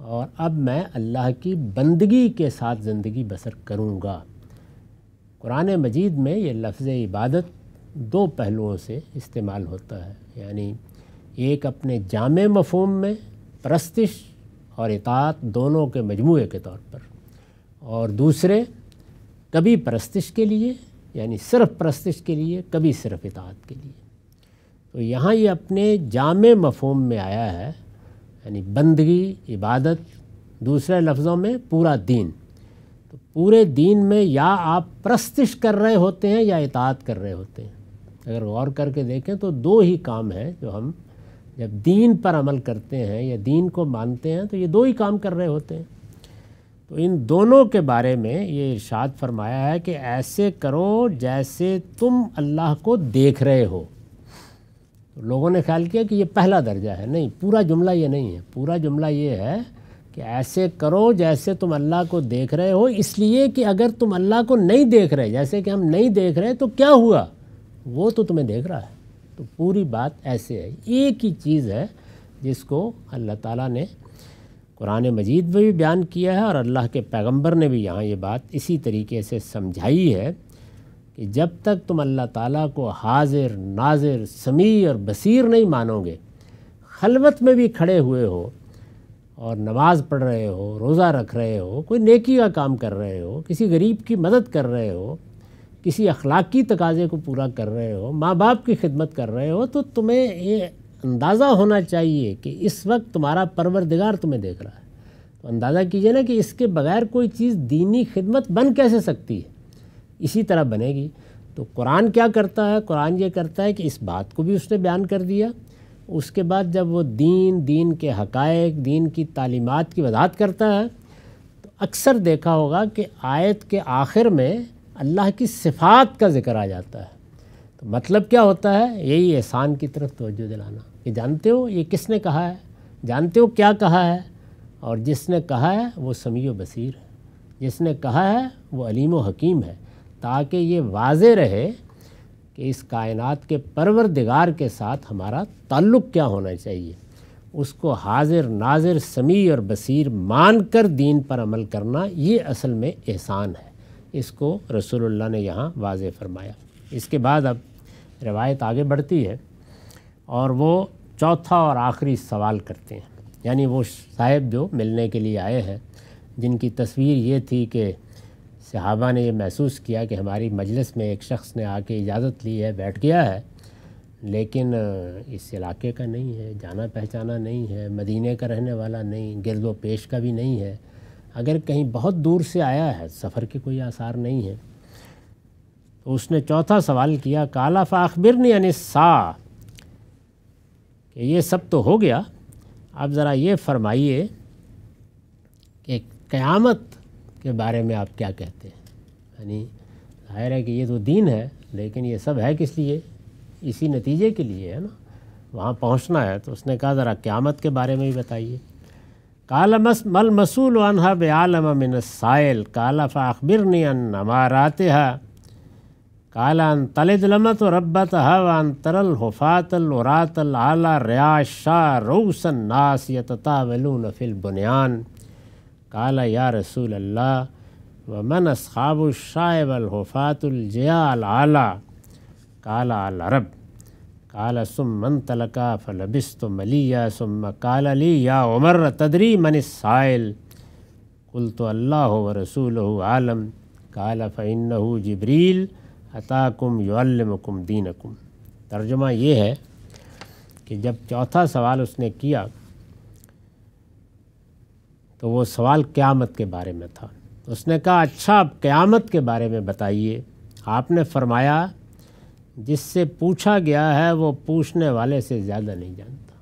और अब मैं अल्लाह की बंदगी के साथ ज़िंदगी बसर करूँगा कुरान मजीद में ये लफ्ज़ इबादत दो पहलुओं से इस्तेमाल होता है यानी एक अपने जाम मफहम में प्रस्तिश और इतात दोनों के मजमू के तौर पर और दूसरे कभी प्रस्तिश के लिए यानी सिर्फ प्रस्तिश के लिए कभी सिर्फ इतात के लिए तो यहाँ ये अपने जाम मफहम में आया है यानी बंदगी इबादत दूसरे लफ्ज़ों में पूरा दीन तो पूरे दीन में या आप प्रस्तिश कर रहे होते हैं या इतात कर रहे होते हैं अगर गौर करके देखें तो दो ही काम हैं जो हम जब दीन पर अमल करते हैं या दीन को मानते हैं तो ये दो ही काम कर रहे होते हैं तो इन दोनों के बारे में ये इर्शाद फरमाया है कि ऐसे करो जैसे तुम अल्लाह को देख रहे हो तो लोगों ने ख्याल किया कि ये पहला दर्जा है नहीं पूरा जुमला ये नहीं है पूरा जुमला ये है कि ऐसे करो जैसे तुम अल्लाह को देख रहे हो इसलिए कि अगर तुम अल्लाह को नहीं देख रहे जैसे कि हम नहीं देख रहे तो क्या हुआ वो तो तुम्हें देख रहा है तो पूरी बात ऐसे है एक ही चीज़ है जिसको अल्लाह ताला ने कुरान मजीद में भी बयान किया है और अल्लाह के पैगंबर ने भी यहाँ ये बात इसी तरीके से समझाई है कि जब तक तुम अल्लाह ताला को हाजिर नाजिर समी और बसीर नहीं मानोगे खलवत में भी खड़े हुए हो और नमाज़ पढ़ रहे हो रोज़ा रख रहे हो कोई नेकी का काम कर रहे हो किसी गरीब की मदद कर रहे हो किसी अखलाकी तकाजे को पूरा कर रहे हो माँ बाप की खिदमत कर रहे हो तो तुम्हें ये अंदाज़ा होना चाहिए कि इस वक्त तुम्हारा परवरदिगार तुम्हें देख रहा है तो अंदाज़ा कीजिए ना कि इसके बगैर कोई चीज़ दीनी खिदमत बन कैसे सकती है इसी तरह बनेगी तो कुरान क्या करता है कुरान ये करता है कि इस बात को भी उसने बयान कर दिया उसके बाद जब वो दीन दीन के हकायक दीन की तालीमत की वजाहत करता है तो अक्सर देखा होगा कि आयत के आखिर में अल्लाह की सिफात का ज़िक्र आ जाता है तो मतलब क्या होता है यही एहसान की तरफ तोज्जो दिलाना कि जानते हो ये किसने कहा है जानते हो क्या कहा है और जिसने कहा है वो समी व बसीर है जिसने कहा है वो अलीम हकीम है ताकि ये वाज रहे कि इस कायनात के परवरदिगार के साथ हमारा ताल्लुक़ क्या होना चाहिए उसको हाजिर नाजिर समी और बसीर मान कर दीन पर अमल करना ये असल में एहसान है इसको रसूलुल्लाह ने यहाँ वाज फरमाया इसके बाद अब रवायत आगे बढ़ती है और वो चौथा और आखिरी सवाल करते हैं यानी वो साहेब जो मिलने के लिए आए हैं जिनकी तस्वीर ये थी कि सहाबा ने यह महसूस किया कि हमारी मजलिस में एक शख्स ने आके इजाज़त ली है बैठ गया है लेकिन इस इलाके का नहीं है जाना पहचाना नहीं है मदीने का रहने वाला नहीं गिरदो पेश का भी नहीं है अगर कहीं बहुत दूर से आया है सफ़र के कोई आसार नहीं है तो उसने चौथा सवाल किया काला फ़ाखबिर ने यानी सा कि ये सब तो हो गया आप ज़रा ये फरमाइए कि क़यामत के बारे में आप क्या कहते हैं यानी जाहिर है कि ये तो दीन है लेकिन ये सब है किस लिए इसी नतीजे के लिए है ना वहाँ पहुँचना है तो उसने कहा ज़रा क़्यामत के बारे में भी बताइए قال ما المسؤول عنها بعالم من السائل قال فأخبرني عن نماراتها قال أن تلد لما تربتها وأن ترى الهفاة العلى العالى رياشا روس الناس يتطاولون في البنيان قال يا رسول الله ومن أصحاب الشاء الهفاة الجياء العلى قال العرب काल सुमन तलका फलबिस तो मलिया सुम काल ली या उमर तदरी मन साइल कुल तो अल्लाह व रसूल आलम काल फ़ैन जबरील अताकुम युल्मकुम दीनकुम तर्जुमा ये है कि जब चौथा सवाल उसने किया तो वो सवाल क़्यामत के बारे में था उसने कहा अच्छा आप क़्यामत के बारे में बताइए आपने फरमाया जिससे पूछा गया है वो पूछने वाले से ज़्यादा नहीं जानता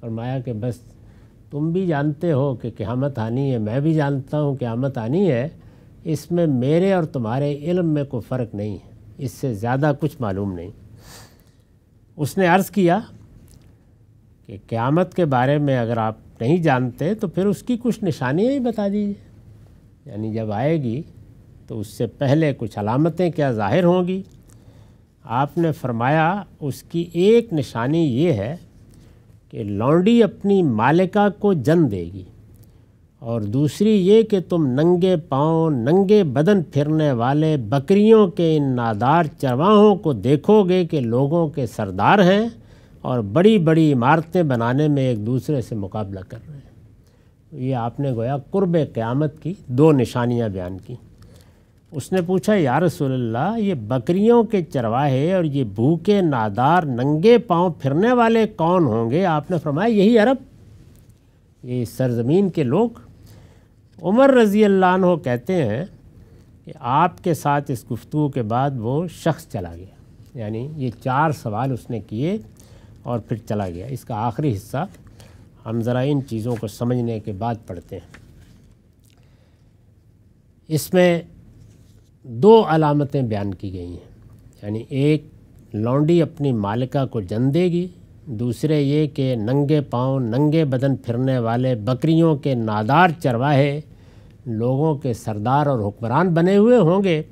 फरमाया कि बस तुम भी जानते हो कि क़्यामत आनी है मैं भी जानता हूँ क़्यामत आनी है इसमें मेरे और तुम्हारे इल्म में कोई फ़र्क नहीं है इससे ज़्यादा कुछ मालूम नहीं उसने अर्ज़ किया कि क़्यामत के बारे में अगर आप नहीं जानते तो फिर उसकी कुछ निशानियाँ ही बता दीजिए यानी जब आएगी तो उससे पहले कुछ अलामतें क्या ज़ाहिर होंगी आपने फरमाया उसकी एक निशानी ये है कि लौंडी अपनी मालिका को जन्म देगी और दूसरी ये कि तुम नंगे पाँव नंगे बदन फिरने वाले बकरियों के इन नादार चरवाहों को देखोगे कि लोगों के सरदार हैं और बड़ी बड़ी इमारतें बनाने में एक दूसरे से मुकाबला कर रहे हैं ये आपने गोया कुर्ब क़्यामत की दो निशानियाँ बयान की उसने पूछा या रसोल्ला ये बकरियों के चरवाहे और ये भूखे नादार नंगे पाँव फिरने वाले कौन होंगे आपने फरमाया यही अरब ये सरजमीन के लोग उमर रज़ी अल्लाह कहते हैं कि आपके साथ इस गुफ्तु के बाद वो शख्स चला गया यानी ये चार सवाल उसने किए और फिर चला गया इसका आखिरी हिस्सा हम ज़रा इन चीज़ों को समझने के बाद पढ़ते हैं इसमें दो अलामतें बयान की गई हैं यानी एक लौंडी अपनी मालिका को जन्म देगी दूसरे ये कि नंगे पाँव नंगे बदन फिरने वाले बकरियों के नादार चरवाहे लोगों के सरदार और हुक्मरान बने हुए होंगे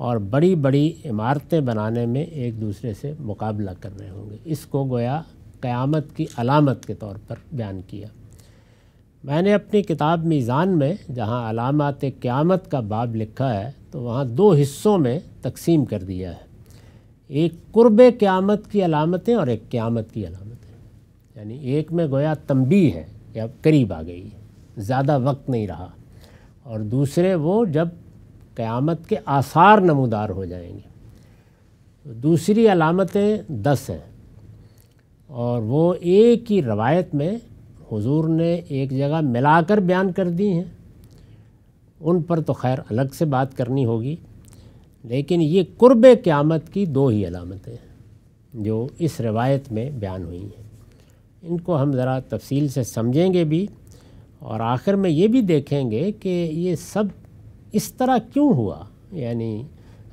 और बड़ी बड़ी इमारतें बनाने में एक दूसरे से मुकाबला कर रहे होंगे इसको गोया क़यामत की अलामत के तौर पर बयान किया मैंने अपनी किताब मीज़ान में जहाँ अलामत क़्यामत का बाब लिखा है तो वहाँ दो हिस्सों में तकसीम कर दिया है एक कुर्ब क़्यामत की अलामतें और एक क़्यामत की अलामतें यानी एक में गोया तंबी है या करीब आ गई ज़्यादा वक्त नहीं रहा और दूसरे वो जब क़्यामत के आसार नमदार हो जाएंगे तो दूसरी अलामतें दस हैं और वो एक ही रवायत में हुजूर ने एक जगह मिलाकर बयान कर दी हैं उन पर तो खैर अलग से बात करनी होगी लेकिन ये कुर्ब क़्यामत की दो ही अलामतें हैं जो इस रवायत में बयान हुई हैं इनको हम ज़रा तफसील से समझेंगे भी और आखिर में ये भी देखेंगे कि ये सब इस तरह क्यों हुआ यानी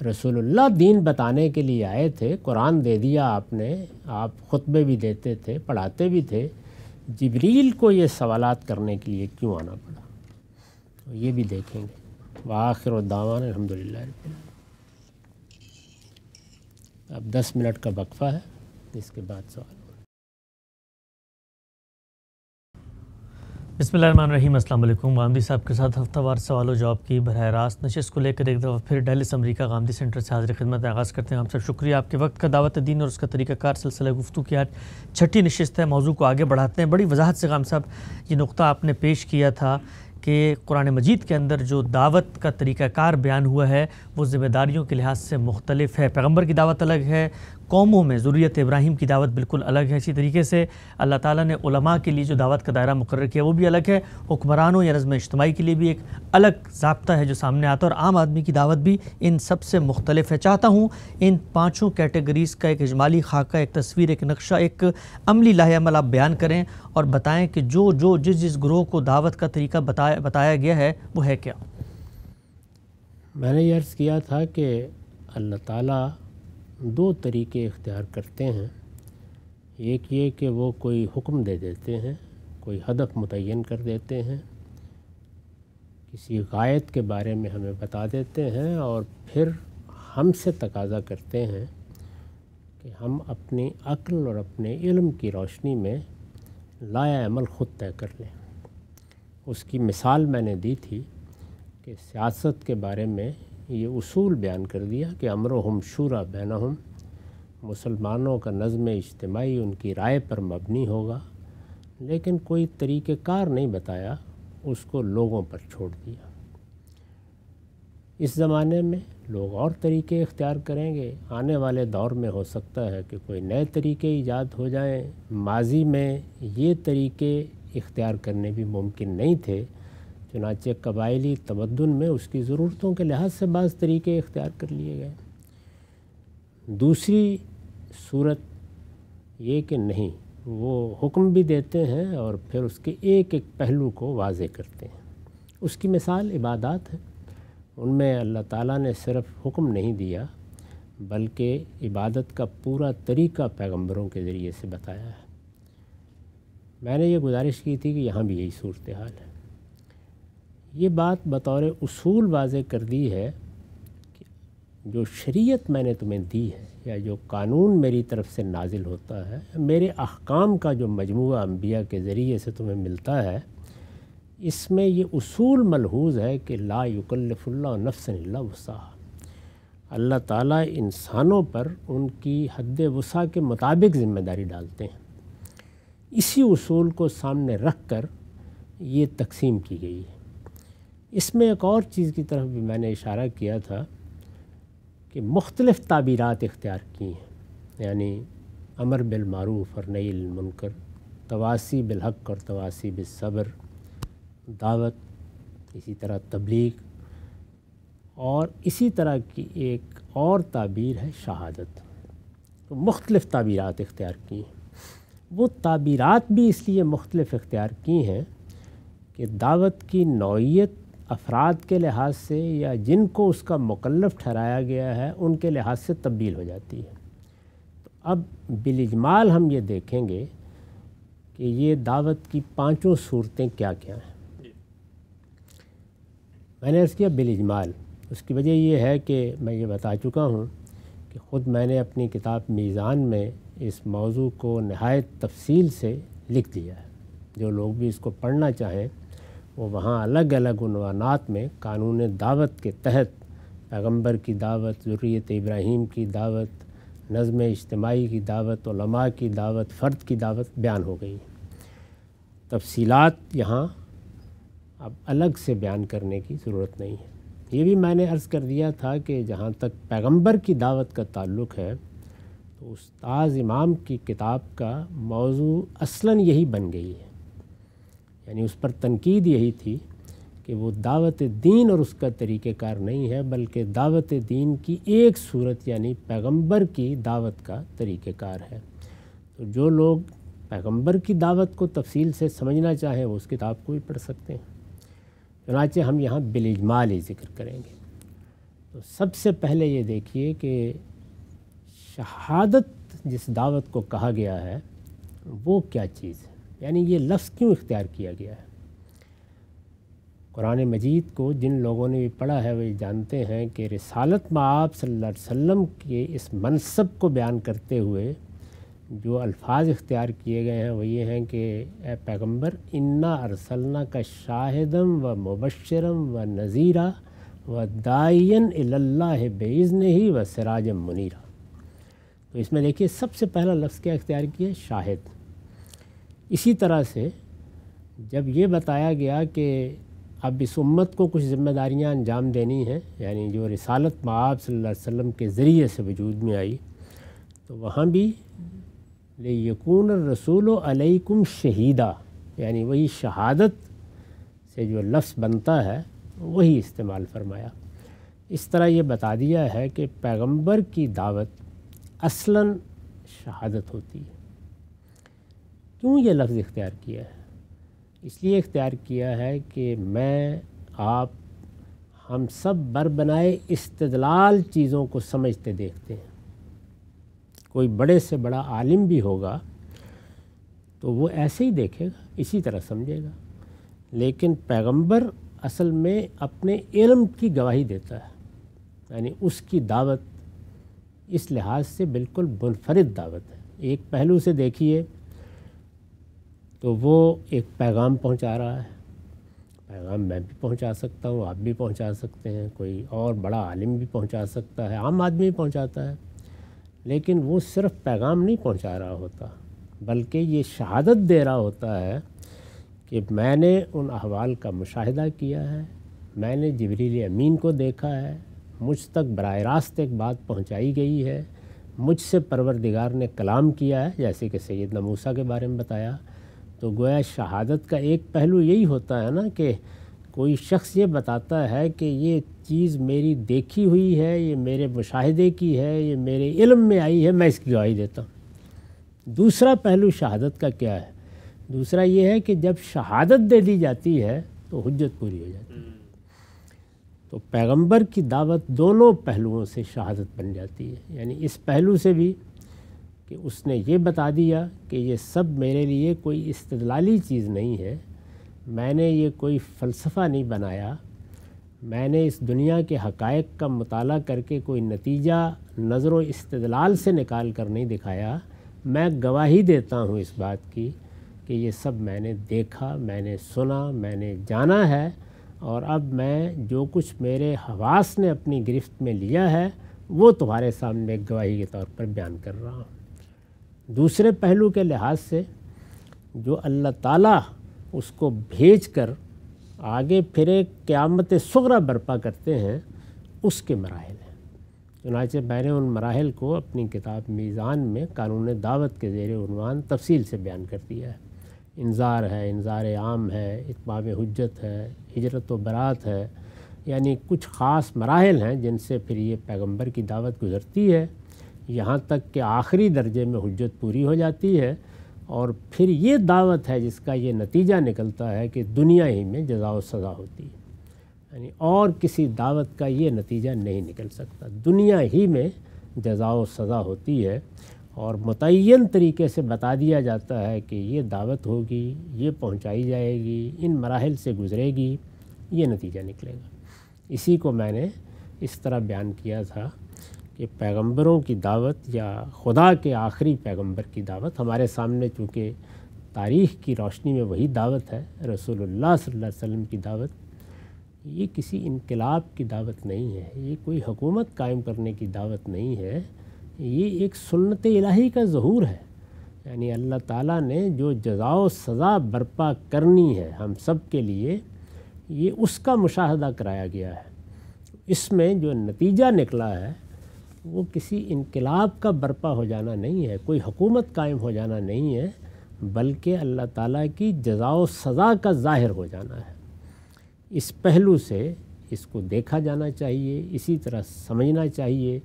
रसूलुल्लाह दीन बताने के लिए आए थे कुरान दे दिया आपने आप ख़ुतबे भी देते थे पढ़ाते भी थे जबरील को ये सवालात करने के लिए क्यों आना पड़ा तो ये भी देखेंगे तो आखिर दावान अलहमदिल्ला अब दस मिनट का वक्फ़ा है इसके बाद सवाल बसमीम अल्लाम गांधी साहब के साथ हफ्तावार सवाल जवाब की बरह रास्त नशस्त को लेकर एक दफ़ा फिर डेलिस अमरीका गांधी सेंटर से हाजिर खिदमत आगाज़ करते हैं आप सब शुक्रिया आपके वक्त का दावत दीन और उसका तरीक़ाकार सिलसिला गुफ्तु की आज छठी नशस्त है मौजू को आगे बढ़ाते हैं बड़ी वजाहत से गाम साहब ये नुकता आपने पेश किया था कि कुरान मजीद के अंदर जो दावत का तरीक़ाकार बयान हुआ है वो ज़िम्मेदारियों के लिहाज से मुख्तलिफ है पैगम्बर की दावत अलग है कौमों में ज़रूरत इब्राहिम की दावत बिल्कुल अलग है इसी तरीके से अल्लाह ताला ने उलमा के लिए जो दावत का दायरा मुकर किया वो भी अलग है हुक्मरानों या रज़म इज्तमाही के लिए भी एक अलग जबता है जो सामने आता है और आम आदमी की दावत भी इन सब से मुख्तलिफ है चाहता हूँ इन पाँचों कैटेगरीज़ का एक इजमाली खाका एक तस्वीर एक नक्शा एक अमली लाहेमल आप बयान करें और बताएँ कि जो जो जिस जिस ग्रोह को दावत का तरीका बताया बताया गया है वो है क्या मैंने ये अर्ज़ किया था कि अल्लाह ताला दो तरीके इख्तियार करते हैं एक ये कि वो कोई हुक्म दे देते हैं कोई हदफ मुतन कर देते हैं किसी गायत के बारे में हमें बता देते हैं और फिर हमसे तकाजा करते हैं कि हम अपनी अक्ल और अपने इल्म की रोशनी में लायामल ख़ुद तय कर लें उसकी मिसाल मैंने दी थी कि सियासत के बारे में ये उसूल बयान कर दिया कि अमरो हम शूरा बैन हम मुसलमानों का नज़म इज्तमाही उनकी राय पर मबनी होगा लेकिन कोई तरीक़ार नहीं बताया उसको लोगों पर छोड़ दिया इस ज़माने में लोग और तरीके इख्तियार करेंगे आने वाले दौर में हो सकता है कि कोई नए तरीके ईजाद हो जाएं माजी में ये तरीके इख्तियार करने भी मुमकिन नहीं थे चुनाचे कबायली तमदन में उसकी ज़रूरतों के लिहाज से बाज़ तरीके इख्तियार कर लिए गए दूसरी सूरत ये कि नहीं वो हुक्म भी देते हैं और फिर उसके एक एक पहलू को वाज करते हैं उसकी मिसाल इबादत है उनमें अल्लाह ताला ने सिर्फ हुक्म नहीं दिया बल्कि इबादत का पूरा तरीका पैगंबरों के ज़रिए से बताया है मैंने ये गुजारिश की थी कि यहाँ भी यही सूरत हाल है ये बात बतौर उसूल वाज कर दी है कि जो शरीयत मैंने तुम्हें दी है या जो कानून मेरी तरफ से नाजिल होता है मेरे अहकाम का जो मजमू अम्बिया के ज़रिए से तुम्हें मिलता है इसमें ये उसूल मलहूज है कि ला युकल्लफुल्ला नफसन वसा अल्लाह ताला इंसानों पर उनकी हद वसा के मुताबिक ज़िम्मेदारी डालते हैं इसी उसूल को सामने रख कर ये तकसीम की गई है इसमें एक और चीज़ की तरफ भी मैंने इशारा किया था कि मुख्तलफ़ ताबीरत इख्तियार की हैं यानी अमर बिलमूफ़ और नई मुनकर तवासी बिलहक और तवासी बिलसब्र दावत इसी तरह तबलीग और इसी तरह की एक और ताबीर है शहादत तो मुख्तलफ ताबीरत इख्तियार की हैं वो ताबीरत भी इसलिए मुख्तलिफ़ इख्तियार की हैं कि दावत की नौीयत अफराद के लिहाज से या जिनको उसका मुकलफ ठहराया गया है उनके लिहाज से तब्दील हो जाती है तो अब बिलजमाल हम ये देखेंगे कि ये दावत की पांचों सूरतें क्या क्या हैं मैंने अर्ज़ किया बिलजमाल उसकी वजह यह है कि मैं ये बता चुका हूँ कि ख़ुद मैंने अपनी किताब मीज़ान में इस मौजू को नहायत तफसील से लिख दिया है जो लोग भी इसको पढ़ना चाहें वो वहाँ अलग अलग उनवानात में कानून दावत के तहत पैगंबर की दावत जरूरीत इब्राहिम की दावत नज़म इज्तमाही की दावत लमा की दावत फ़र्द की दावत बयान हो गई तफसीलात यहाँ अब अलग से बयान करने की ज़रूरत नहीं है ये भी मैंने अर्ज़ कर दिया था कि जहाँ तक पैगंबर की दावत का ताल्लुक़ है तो उस्ताज इमाम की किताब का मौजू असला यही बन गई है यानी उस पर तनकीद यही थी कि वो दावत दीन और उसका तरीक़ार नहीं है बल्कि दावत दीन की एक सूरत यानी पैगंबर की दावत का तरीक़ार है तो जो लोग पैगंबर की दावत को तफसील से समझना चाहें वो उस किताब को भी पढ़ सकते हैं चनाचे हम यहाँ बिलजमाल ही जिक्र करेंगे तो सबसे पहले ये देखिए कि शहादत जिस दावत को कहा गया है वो क्या चीज़ है यानी ये लफ्ज़ क्यों इख्तियार किया गया है कुरान मजीद को जिन लोगों ने भी पढ़ा है वे जानते हैं कि रसालत माप सल्ला वसम के इस मनसब को बयान करते हुए जो अल्फाज इख्तियार किए गए हैं वो ये हैं कि ए पैगम्बर इन्ना अरसलना का शाहिदम व मुबशरम व नज़ीरा व दायन अल्लाह बेज़न ही व सराज मुनीरा तो इसमें देखिए सबसे पहला लफ्ज़ क्या इख्तियार किया शाहिद इसी तरह से जब ये बताया गया कि अब इस उम्मत को कुछ ज़िम्मेदारियाँ अंजाम देनी हैं यानी जो रिसालत माँ सल्लल्लाहु अलैहि वसल्लम के ज़रिए से वजूद में आई तो वहाँ भी ले यकून रसूल अलैकुम शहीदा यानी वही शहादत से जो लफ्स बनता है वही इस्तेमाल फरमाया इस तरह ये बता दिया है कि पैगंबर की दावत असलन शहादत होती है क्यों ये लफ्ज़ इख्तियार किया है इसलिए इख्तियार किया है कि मैं आप हम सब बर बनाए इस्तलाल चीज़ों को समझते देखते हैं कोई बड़े से बड़ा आलिम भी होगा तो वो ऐसे ही देखेगा इसी तरह समझेगा लेकिन पैगंबर असल में अपने इल्म की गवाही देता है यानी उसकी दावत इस लिहाज से बिल्कुल मुनफरद दावत है एक पहलू से देखिए तो वो एक पैगाम पहुंचा रहा है पैगाम मैं भी पहुंचा सकता हूँ आप भी पहुंचा सकते हैं कोई और बड़ा आलिम भी पहुंचा सकता है आम आदमी पहुंचाता है लेकिन वो सिर्फ पैगाम नहीं पहुंचा रहा होता बल्कि ये शहादत दे रहा होता है कि मैंने उन अहवाल का मुशाहिदा किया है मैंने जबरील अमीन को देखा है मुझ तक बर रास्त एक बात पहुँचाई गई है मुझसे परवरदिगार ने कलाम किया है जैसे कि सैद नमूसा के बारे में बताया तो गोया शहादत का एक पहलू यही होता है ना कि कोई शख्स ये बताता है कि ये चीज़ मेरी देखी हुई है ये मेरे मुशाहदे की है ये मेरे इल्म में आई है मैं इसकी गवाही देता हूँ दूसरा पहलू शहादत का क्या है दूसरा ये है कि जब शहादत दे दी जाती है तो हजत पूरी हो जाती है हम्म। तो पैगंबर की दावत दोनों पहलुओं से शहादत बन जाती है यानी इस पहलू से भी कि उसने ये बता दिया कि ये सब मेरे लिए कोई इस्तलाली चीज़ नहीं है मैंने ये कोई फ़लसफ़ा नहीं बनाया मैंने इस दुनिया के हकायक का मताल करके कोई नतीजा नज़र व इस्तलाल से निकाल कर नहीं दिखाया मैं गवाही देता हूँ इस बात की कि ये सब मैंने देखा मैंने सुना मैंने जाना है और अब मैं जो कुछ मेरे हवास ने अपनी गिरफ्त में लिया है वो तुम्हारे सामने गवाही के तौर पर बयान कर रहा हूँ दूसरे पहलू के लिहाज से जो अल्लाह ताला उसको भेज कर आगे फिर एक क़्यामत सगरा बर्पा करते हैं उसके मराहल हैं चुनाचे मैंने उन मराहल को अपनी किताब मीज़ान में कानून दावत के ज़ेरवान तफसील से बयान कर दिया है इंजार है इंजार आम है इतमाम हजत है हजरत व बरात है यानी कुछ ख़ास मराहल हैं जिनसे फिर ये पैगम्बर की दावत गुज़रती है यहाँ तक कि आखिरी दर्जे में हजत पूरी हो जाती है और फिर ये दावत है जिसका ये नतीजा निकलता है कि दुनिया ही में जजाव सज़ा होती है यानी और किसी दावत का ये नतीजा नहीं निकल सकता दुनिया ही में जजाव सज़ा होती है और मतन तरीके से बता दिया जाता है कि ये दावत होगी ये पहुंचाई जाएगी इन मराहल से गुज़रेगी ये नतीजा निकलेगा इसी को मैंने इस तरह बयान किया था कि पैगंबरों की दावत या खुदा के आखिरी पैगंबर की दावत हमारे सामने चूँकि तारीख की रोशनी में वही दावत है रसोल्ला सल्लल्लाहु की दावत ये किसी इनकलाब की दावत नहीं है ये कोई हुकूमत कायम करने की दावत नहीं है ये एक सुनत इलाही का जहूर है यानी अल्लाह ताला ने जो जजाओ सज़ा बर्पा करनी है हम सब के लिए ये उसका मुशाह कराया गया है इसमें जो नतीजा निकला है वो किसी इनकलाब का बर्पा हो जाना नहीं है कोई हुकूमत कायम हो जाना नहीं है बल्कि अल्लाह ताला की जजाओ सज़ा का ज़ाहिर हो जाना है इस पहलू से इसको देखा जाना चाहिए इसी तरह समझना चाहिए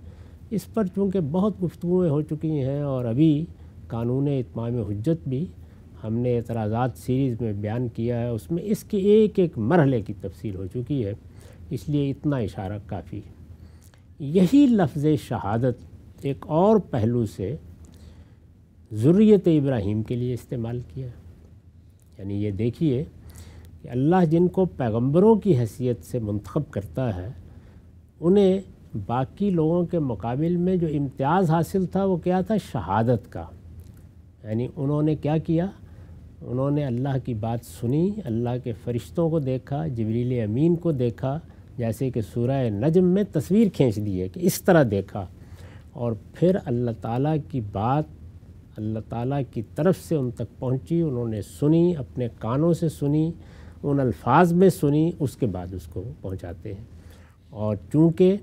इस पर चूँकि बहुत गुफ्तुएँ हो चुकी हैं और अभी कानून इतमाम हजत भी हमने एतराज़ात सीरीज़ में बयान किया है उसमें इसके एक एक मरहले की तफसील हो चुकी है इसलिए इतना इशारा काफ़ी है यही लफ्ज़ शहादत एक और पहलू से ज़ुर्रियत इब्राहीम के लिए इस्तेमाल किया यानी ये देखिए कि अल्लाह जिनको पैगंबरों की हैसियत से मंतखब करता है उन्हें बाकी लोगों के मुकाबले में जो इम्तियाज़ हासिल था वो क्या था शहादत का यानी उन्होंने क्या किया उन्होंने अल्लाह की बात सुनी अल्लाह के फ़रिश्तों को देखा जबरील अमीन को देखा जैसे कि सूरह नजम में तस्वीर खींच दी है कि इस तरह देखा और फिर अल्लाह ताला की बात अल्लाह ताला की तरफ से उन तक पहुंची उन्होंने सुनी अपने कानों से सुनी उन अल्फाज में सुनी उसके बाद उसको पहुंचाते हैं और चूँकि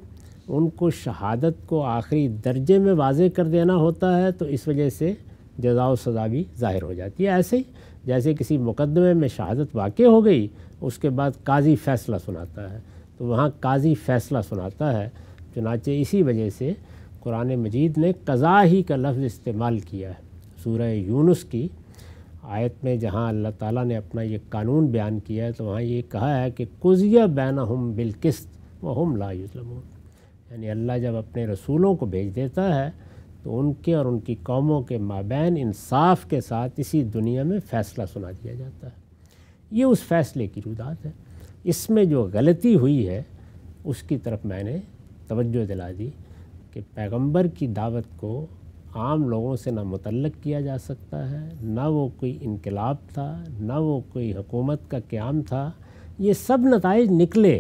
उनको शहादत को आखिरी दर्जे में वाजे कर देना होता है तो इस वजह से जजा सज़ा भी ज़ाहिर हो जाती है ऐसे ही जैसे किसी मुकदमे में शहादत वाक़ हो गई उसके बाद काजी फ़ैसला सुनाता है तो वहाँ काजी फ़ैसला सुनाता है चुनाचे इसी वजह से कुरान मजीद ने कज़ा ही का लफ्ज़ इस्तेमाल किया है सूर यूनुस की आयत में जहाँ अल्लाह ताला ने अपना ये कानून बयान किया है तो वहाँ ये कहा है कि कुजिया बैन हम बिलकस्त व हम लाजलमून यानी अल्लाह जब अपने रसूलों को भेज देता है तो उनके और उनकी कौमों के माबैन इंसाफ के साथ इसी दुनिया में फ़ैसला सुना दिया जाता है ये उस फैसले की रुदात है इसमें जो गलती हुई है उसकी तरफ मैंने तवज्जो दिला दी कि पैगंबर की दावत को आम लोगों से ना मुतलक किया जा सकता है ना वो कोई इनकलाब था ना वो कोई हुकूमत का क्याम था ये सब नतज निकले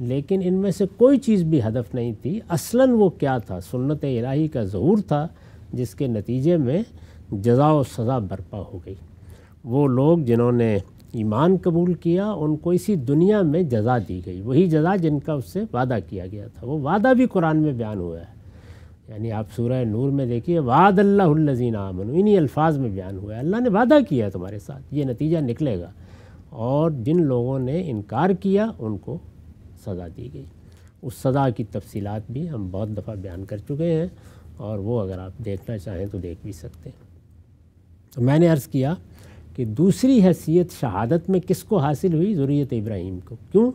लेकिन इनमें से कोई चीज़ भी हदफ नहीं थी असलन वो क्या था सुन्नत इलाही का ज़हूर था जिसके नतीजे में जजा व सज़ा बरपा हो गई वो लोग जिन्होंने ईमान कबूल किया उनको इसी दुनिया में जजा दी गई वही जजा जिनका उससे वादा किया गया था वो वादा भी कुरान में बयान हुआ है यानी आप सूरह नूर में देखिए वाद अल्लाजीन आमन इन्हीं अल्फाज में बयान हुआ है अल्लाह ने वादा किया तुम्हारे साथ ये नतीजा निकलेगा और जिन लोगों ने इनकार किया उनको सज़ा दी गई उस सज़ा की तफसीत भी हम बहुत दफ़ा बयान कर चुके हैं और वो अगर आप देखना चाहें तो देख भी सकते हैं तो मैंने अर्ज़ किया कि दूसरी हैसियत शहादत में किसको हासिल हुई ज़ुरियत इब्राहिम को क्यों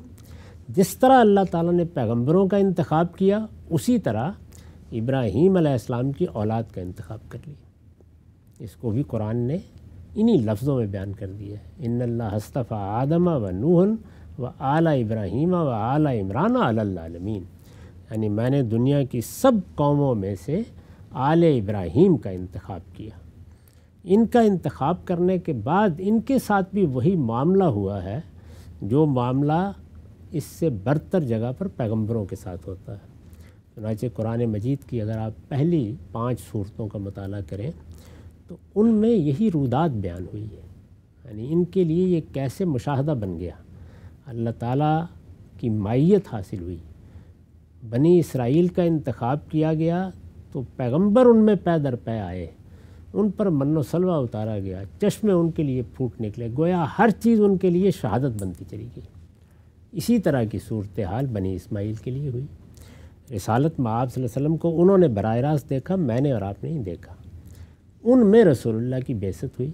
जिस तरह अल्लाह ताला ने पैगंबरों का इंतखब किया उसी तरह इब्राहीम अलैहिस्सलाम की औलाद का इंतखब कर लिया इसको भी कुरान ने इन्हीं लफ्ज़ों में बयान कर दिया है इन हस्तफ़ा आदमा व नूहन व आला इब्राहीम व आला इमरान आलमीन यानी मैंने दुनिया की सब कौमों में से आल इब्राहीम का इंतखब किया इनका इंतखब करने के बाद इनके साथ भी वही मामला हुआ है जो मामला इससे बरतर जगह पर पैगंबरों के साथ होता है चुनाचे कुरान मजीद की अगर आप पहली पाँच सूरतों का मताल करें तो उनमें यही रुदात बयान हुई है यानी इनके लिए ये कैसे मुशाहदा बन गया अल्लाह ताला की माइत हासिल हुई बनी इसराइल का इंतखब किया गया तो पैगंबर उनमें पैदर पै आए उन पर मन्नो सलवा उतारा गया चश्मे उनके लिए फूट निकले गोया हर चीज़ उनके लिए शहादत बनती चली गई इसी तरह की सूरत हाल बनी इसमाइल के लिए हुई रिसालत में आप वसम को उन्होंने बर रास्त देखा मैंने और आपने ही देखा उनमें रसोल्ला की बेसत हुई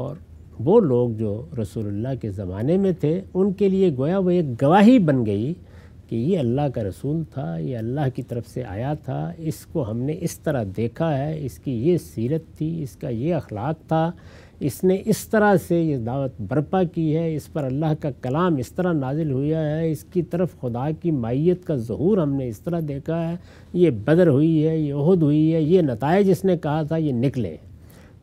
और वो लोग जो रसोल्ला के ज़माने में थे उनके लिए गोया वो एक गवाही बन गई कि ये अल्लाह का रसूल था ये अल्लाह की तरफ से आया था इसको हमने इस तरह देखा है इसकी ये सीरत थी इसका ये अखलाक था इसने इस तरह से ये दावत बर्पा की है इस पर अल्लाह का कलाम इस तरह नाजिल हुआ है इसकी तरफ खुदा की माइत का जहूर हमने इस तरह देखा है ये बदर हुई है ये उहद हुई है ये नतज इसने कहा था ये निकले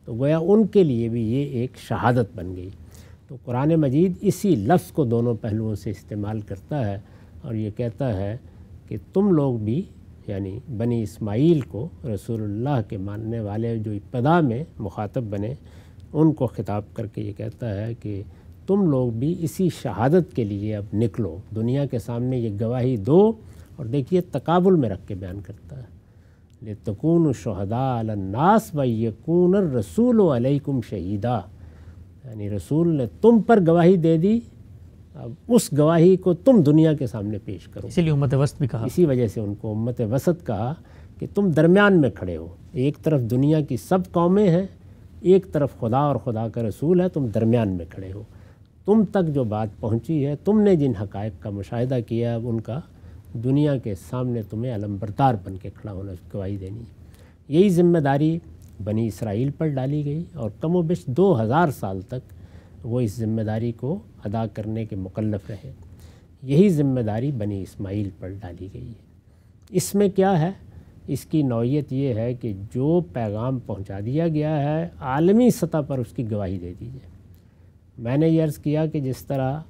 तो गोया उनके लिए भी ये एक शहादत बन गई तो कुरान मजीद इसी लफ्ज़ को दोनों पहलुओं से इस्तेमाल करता है और ये कहता है कि तुम लोग भी यानी बनी इस्माइल को रसूलुल्लाह के मानने वाले जो इब्तदा में मुखातब बने उनको ख़िताब करके ये कहता है कि तुम लोग भी इसी शहादत के लिए अब निकलो दुनिया के सामने ये गवाही दो और देखिए तकाबुल में रख के बयान करता है ले तकून शहदास व यकून रसूल अलैकुम शहीदा यानी रसूल ने तुम पर गवाही दे दी अब उस गवाही को तुम दुनिया के सामने पेश करो इसीलिए उम्मत वसत भी कहा इसी वजह से उनको उम्मत वसत कहा कि तुम दरमियान में खड़े हो एक तरफ दुनिया की सब कौमें हैं एक तरफ खुदा और खुदा का रसूल है तुम दरमियान में खड़े हो तुम तक जो बात पहुंची है तुमने जिन हकायक का मुशाह किया है उनका दुनिया के सामने तुम्हें अलम्बरदार बन के खड़ा होना गवाही देनी है यही जिम्मेदारी बनी इसराइल पर डाली गई और कमो दो हज़ार साल तक वो इस ज़िम्मेदारी को अदा करने के मुकलफ़ रहे यही ज़िम्मेदारी बनी इस्माइल पर डाली गई है इसमें क्या है इसकी नौीयत ये है कि जो पैगाम पहुंचा दिया गया है आलमी सतह पर उसकी गवाही दे दी जाए मैंने ये अर्ज़ किया कि जिस तरह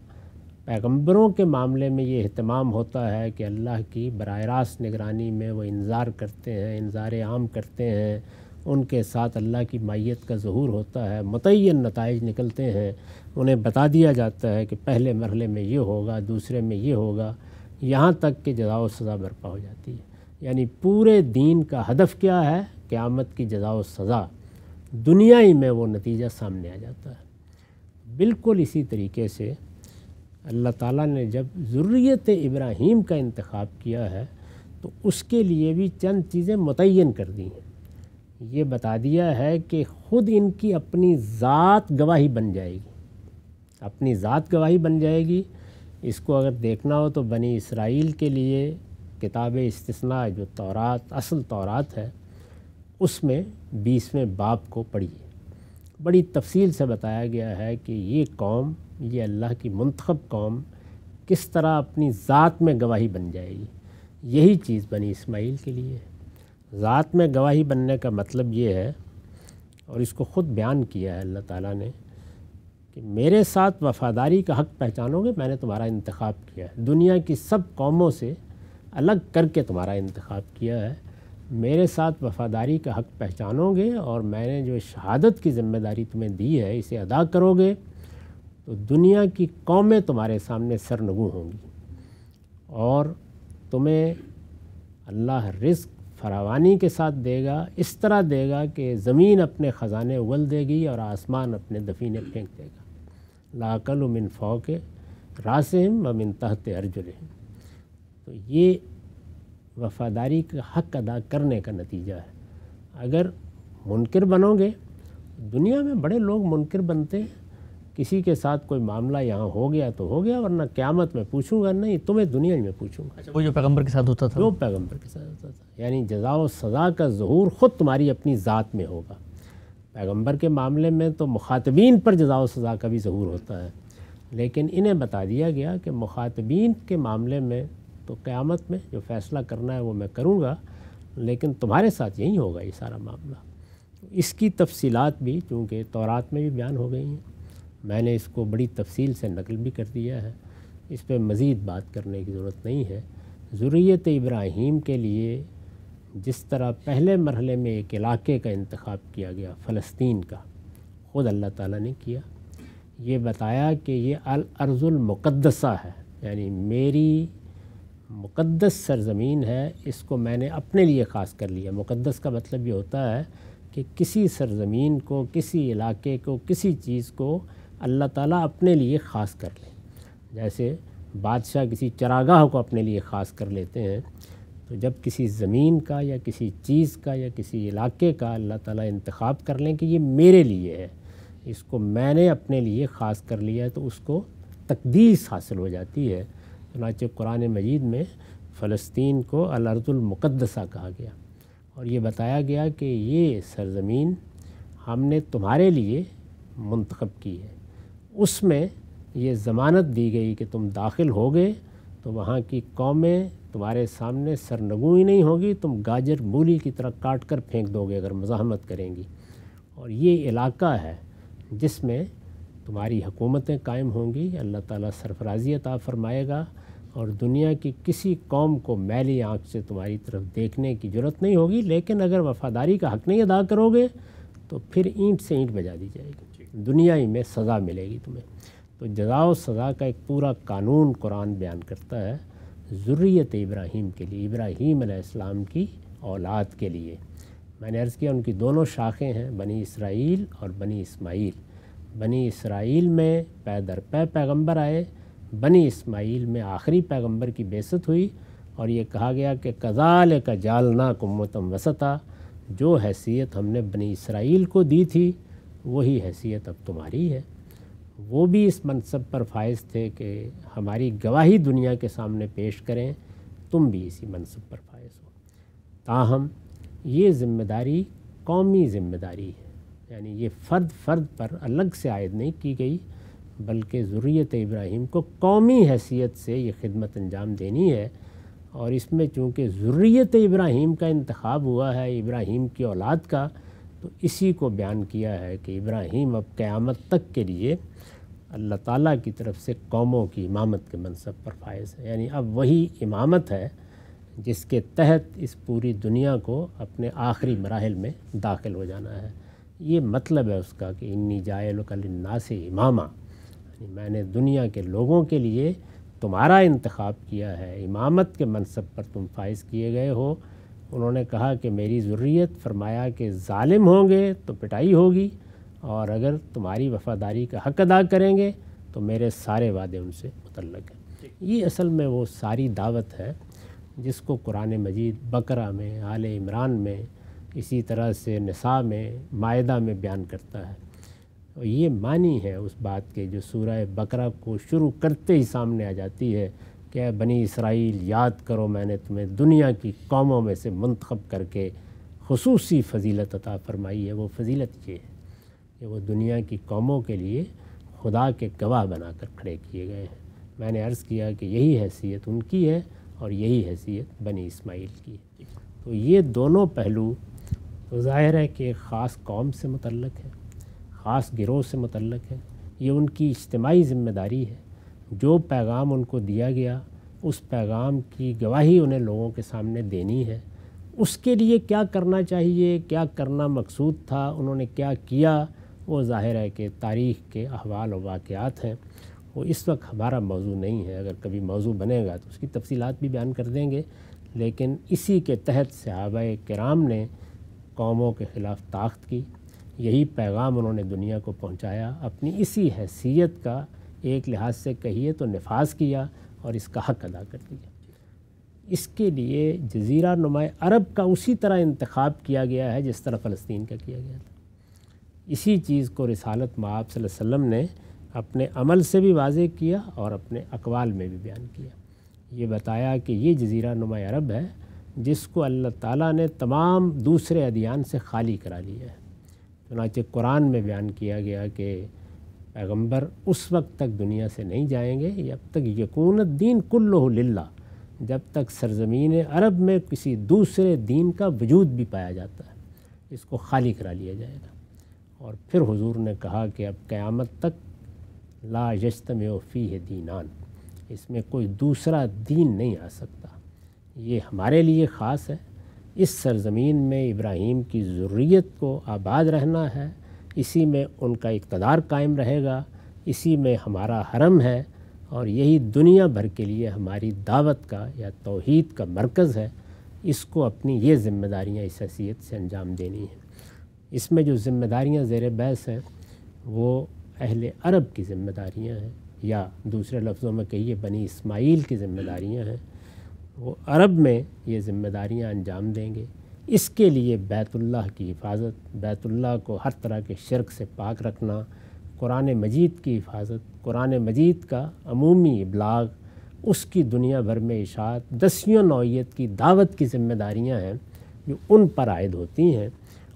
पैगम्बरों के मामले में ये अहतमाम होता है कि अल्लाह की बर रास्त निगरानी में वो इंतज़ार करते हैं इंतज़ार आम करते हैं उनके साथ अल्लाह की माइत का जहूर होता है मतयन नतज निकलते हैं उन्हें बता दिया जाता है कि पहले मरहले में ये होगा दूसरे में ये होगा यहाँ तक कि जजाव सज़ा बरपा हो जाती है यानी पूरे दीन का हदफ क्या है क़्यामत की जजाव सज़ा दुनिया ही में वो नतीजा सामने आ जाता है बिल्कुल इसी तरीके से अल्लाह ताला ने जब ज़रूरीत इब्राहिम का इंतखब किया है तो उसके लिए भी चंद चीज़ें मुतन कर दी हैं ये बता दिया है कि ख़ुद इनकी अपनी ज़ात गवाही बन जाएगी अपनी ज़ात गवाही बन जाएगी इसको अगर देखना हो तो बनी इसराइल के लिए किताब इस्तना जो तौरात असल तौरात है उसमें बीसवें बाप को पढ़िए बड़ी तफसील से बताया गया है कि ये कौम ये अल्लाह की मंतखब कौम किस तरह अपनी ज़ात में गवाही बन जाएगी यही चीज़ बनी इसमाइल के लिए है ज़ात में गवाही बनने का मतलब ये है और इसको ख़ुद बयान किया है अल्लाह ताला ने कि मेरे साथ वफ़ादारी का हक़ पहचानोगे मैंने तुम्हारा इंतखब किया है दुनिया की सब कौमों से अलग करके तुम्हारा इंतखब किया है मेरे साथ वफ़ादारी का हक़ पहचानोगे और मैंने जो शहादत की ज़िम्मेदारी तुम्हें दी है इसे अदा करोगे तो दुनिया की कौमें तुम्हारे सामने सरनगु होंगी और तुम्हें अल्लाह रिस्क फरावानी के साथ देगा इस तरह देगा कि ज़मीन अपने ख़जाने उगल देगी और आसमान अपने दफीने फेंक देगा लाकल उमिन फ़ौक रासम अमिन तहत अर्जुल तो ये वफादारी का हक अदा करने का नतीजा है अगर मुनकर बनोगे दुनिया में बड़े लोग मुनकर बनते हैं किसी के साथ कोई मामला यहाँ हो गया तो हो गया वरना क्यामत में पूछूंगा नहीं तुम्हें दुनिया में पूछूंगा अच्छा, वो जो पैगंबर के साथ होता था वो पैगंबर के साथ होता था यानी जजा व सज़ा का जहूर ख़ुद तुम्हारी अपनी ज़ात में होगा पैगंबर के मामले में तो मुखातबीन पर जजाव सज़ा का भी ज़हूर होता है लेकिन इन्हें बता दिया गया कि मुखातबीन के मामले में तो क़्यामत में जो फ़ैसला करना है वो मैं करूँगा लेकिन तुम्हारे साथ यही होगा ये सारा मामला इसकी तफसीलात भी चूँकि तौरात में भी बयान हो गई हैं मैंने इसको बड़ी तफसील से नकल भी कर दिया है इस पर मज़ीद बात करने की ज़रूरत नहीं है ज़रूरीत इब्राहिम के लिए जिस तरह पहले मरहले में एक इलाके का इंतखब किया गया फ़लस्तीन का ख़ुद अल्लाह ताला ने किया ये बताया कि ये अलअर्ज़ुलमक़दसा है यानी मेरी मुक़दस सरजमीन है इसको मैंने अपने लिए ख़ास कर लिया मुक़दस का मतलब ये होता है कि किसी सरजमीन को किसी इलाके को किसी चीज़ को अल्लाह ताला अपने लिए ख़ास कर लें जैसे बादशाह किसी चरागाह को अपने लिए ख़ास कर लेते हैं तो जब किसी ज़मीन का या किसी चीज़ का या किसी इलाके का अल्लाह ताला इंतखब कर लें कि ये मेरे लिए है इसको मैंने अपने लिए ख़ास कर लिया है तो उसको तकदीस हासिल हो जाती है चनाचे तो कुरान मजीद में फ़लस्तीन को अलर्दुलमक़दसा कहा गया और ये बताया गया कि ये सरज़मीन हमने तुम्हारे लिए मंतखब की है उसमें ये ज़मानत दी गई कि तुम दाखिल हो गए तो वहाँ की कौमें तुम्हारे सामने सरनगू ही नहीं होगी तुम गाजर मूली की तरह काट कर फेंक दोगे अगर मजामत करेंगी और ये इलाका है जिसमें तुम्हारी हुकूमतें कायम होंगी अल्लाह ताला सरफराजी अता फरमाएगा और दुनिया की किसी कौम को मैली आँख से तुम्हारी तरफ देखने की ज़रूरत नहीं होगी लेकिन अगर वफ़ादारी का हक़ नहीं अदा करोगे तो फिर ईंट से ईंट बजा दी जाएगी दुनिया ही में सज़ा मिलेगी तुम्हें तो जजा व सज़ा का एक पूरा कानून कुरान बयान करता है ज़ुर्रियत इब्राहीम के लिए इब्राहीम इस्लाम की औलाद के लिए मैंने अर्ज़ किया उनकी दोनों शाखें हैं बनी इसराइल और बनी इस्माइल बनी इसराइल में पैदर पै पैगम्बर आए बनी इस्माइल में आखिरी पैगम्बर की बेसत हुई और ये कहा गया कि कज़ाल का जालना कुमतम वसता जो हैसियत हमने बनी इसराइल को दी थी वही हैसियत अब तुम्हारी है वो भी इस मनसब पर फायज थे कि हमारी गवाही दुनिया के सामने पेश करें तुम भी इसी मनसब पर फायज हो ताहम ये ज़िम्मेदारी कौमी ज़िम्मेदारी है यानी ये फ़र्द फ़र्द पर अलग से आयद नहीं की गई बल्कि ज़ुरियत इब्राहिम को कौमी हैसियत से ये खिदमत अंजाम देनी है और इसमें चूँकि ज़ुरियत इब्राहिम का इंतखब हुआ है इब्राहिम की औलाद का तो इसी को बयान किया है कि इब्राहिम अब क़्यामत तक के लिए अल्लाह ताला की तरफ से कौमों की इमामत के मनसब पर फायज़ है यानी अब वही इमामत है जिसके तहत इस पूरी दुनिया को अपने आखिरी मराहल में दाखिल हो जाना है ये मतलब है उसका कि इन्नी जायल कलन्ना से इमामा यानी मैंने दुनिया के लोगों के लिए तुम्हारा इंतखब किया है इमामत के मनसब पर तुम फाइज किए गए हो उन्होंने कहा कि मेरी ज़रूरीत फरमाया कि ालिम होंगे तो पिटाई होगी और अगर तुम्हारी वफादारी का हक अदा करेंगे तो मेरे सारे वादे उनसे मुतल हैं ये असल में वो सारी दावत है जिसको कुरान मजीद बकरा में आल इमरान में इसी तरह से नसा में मायदा में बयान करता है और ये मानी है उस बात के जो सूर्य बकरा को शुरू करते ही सामने आ जाती है कि बनी इसराइल याद करो मैंने तुम्हें दुनिया की कौमों में से मंतखब करके खसूसी फजीलत अता फरमाई है वो फजीलत ये है कि वो दुनिया की कौमों के लिए खुदा के गवाह बना कर खड़े किए गए हैं मैंने अर्ज़ किया कि यही हैसियत उनकी है और यही हैसियत बनी इसमाइल की है तो ये दोनों पहलू तो ज़ाहिर है कि ख़ास कौम से मुतल है ख़ास गिरोह से मतलब है ये उनकी इज्तमाही ज़िम्मेदारी है जो पैगाम उनको दिया गया उस पैगाम की गवाही उन्हें लोगों के सामने देनी है उसके लिए क्या करना चाहिए क्या करना मकसूद था उन्होंने क्या किया वो जाहिर है कि तारीख़ के अहवाल और वाक़ात हैं वो इस वक्त हमारा मौजू नहीं है अगर कभी मौजू बनेगा तो उसकी तफसीत भी बयान कर देंगे लेकिन इसी के तहत सहाब कराम ने कौमों के ख़िलाफ़ ताख्त की यही पैगाम उन्होंने दुनिया को पहुँचाया अपनी इसी हैसियत का एक लिहाज से कहिए तो नफाज किया और इसका हक अदा कर दिया इसके लिए जजीरा नुमा अरब का उसी तरह इंतखब किया गया है जिस तरह फ़लस्तीन का किया गया था इसी चीज़ को रिसालत माप वसम ने अपने अमल से भी वाज किया और अपने अकवाल में भी बयान किया ये बताया कि ये जजीरा नुमा अरब है जिसको अल्लाह ताला ने तमाम दूसरे अदियान से खाली करा लिया है चुनाच कुरान में बयान किया गया कि पैगंबर उस वक्त तक दुनिया से नहीं जाएंगे जब तक यकून दीन कुल्लो लिल्ला जब तक सरजमीन अरब में किसी दूसरे दीन का वजूद भी पाया जाता है इसको खाली करा लिया जाएगा और फिर हुजूर ने कहा कि अब क़्यामत तक ला यजतम फ़ी है दीनान इसमें कोई दूसरा दीन नहीं आ सकता ये हमारे लिए ख़ास है इस सरजमीन में इब्राहीम की ज़रूरीत को आबाद रहना है इसी में उनका इकतदार कायम रहेगा इसी में हमारा हरम है और यही दुनिया भर के लिए हमारी दावत का या तोहद का मरकज़ है इसको अपनी ये ज़िम्मेदारियाँ इस हैसियत से अंजाम देनी है इसमें जो ज़िम्मेदारियाँ ज़ेर बहस हैं वो अहल अरब की ज़िम्मेदारियाँ हैं या दूसरे लफ्ज़ों में कहिए बनी इस्माइल की ज़िम्मेदारियाँ हैं वो अरब में ये ज़िम्मेदारियाँ अंजाम देंगे इसके लिए बैतुल्लाह की हिफाजत बैतुल्लाह को हर तरह के शर्क से पाक रखना कुरान मजीद की हिफाजत कुरान मजीद का अमूमी इबलाग उसकी दुनिया भर में इशात दसियों नौीयत की दावत की ज़िम्मेदारियाँ हैं जो उन पर आयद होती हैं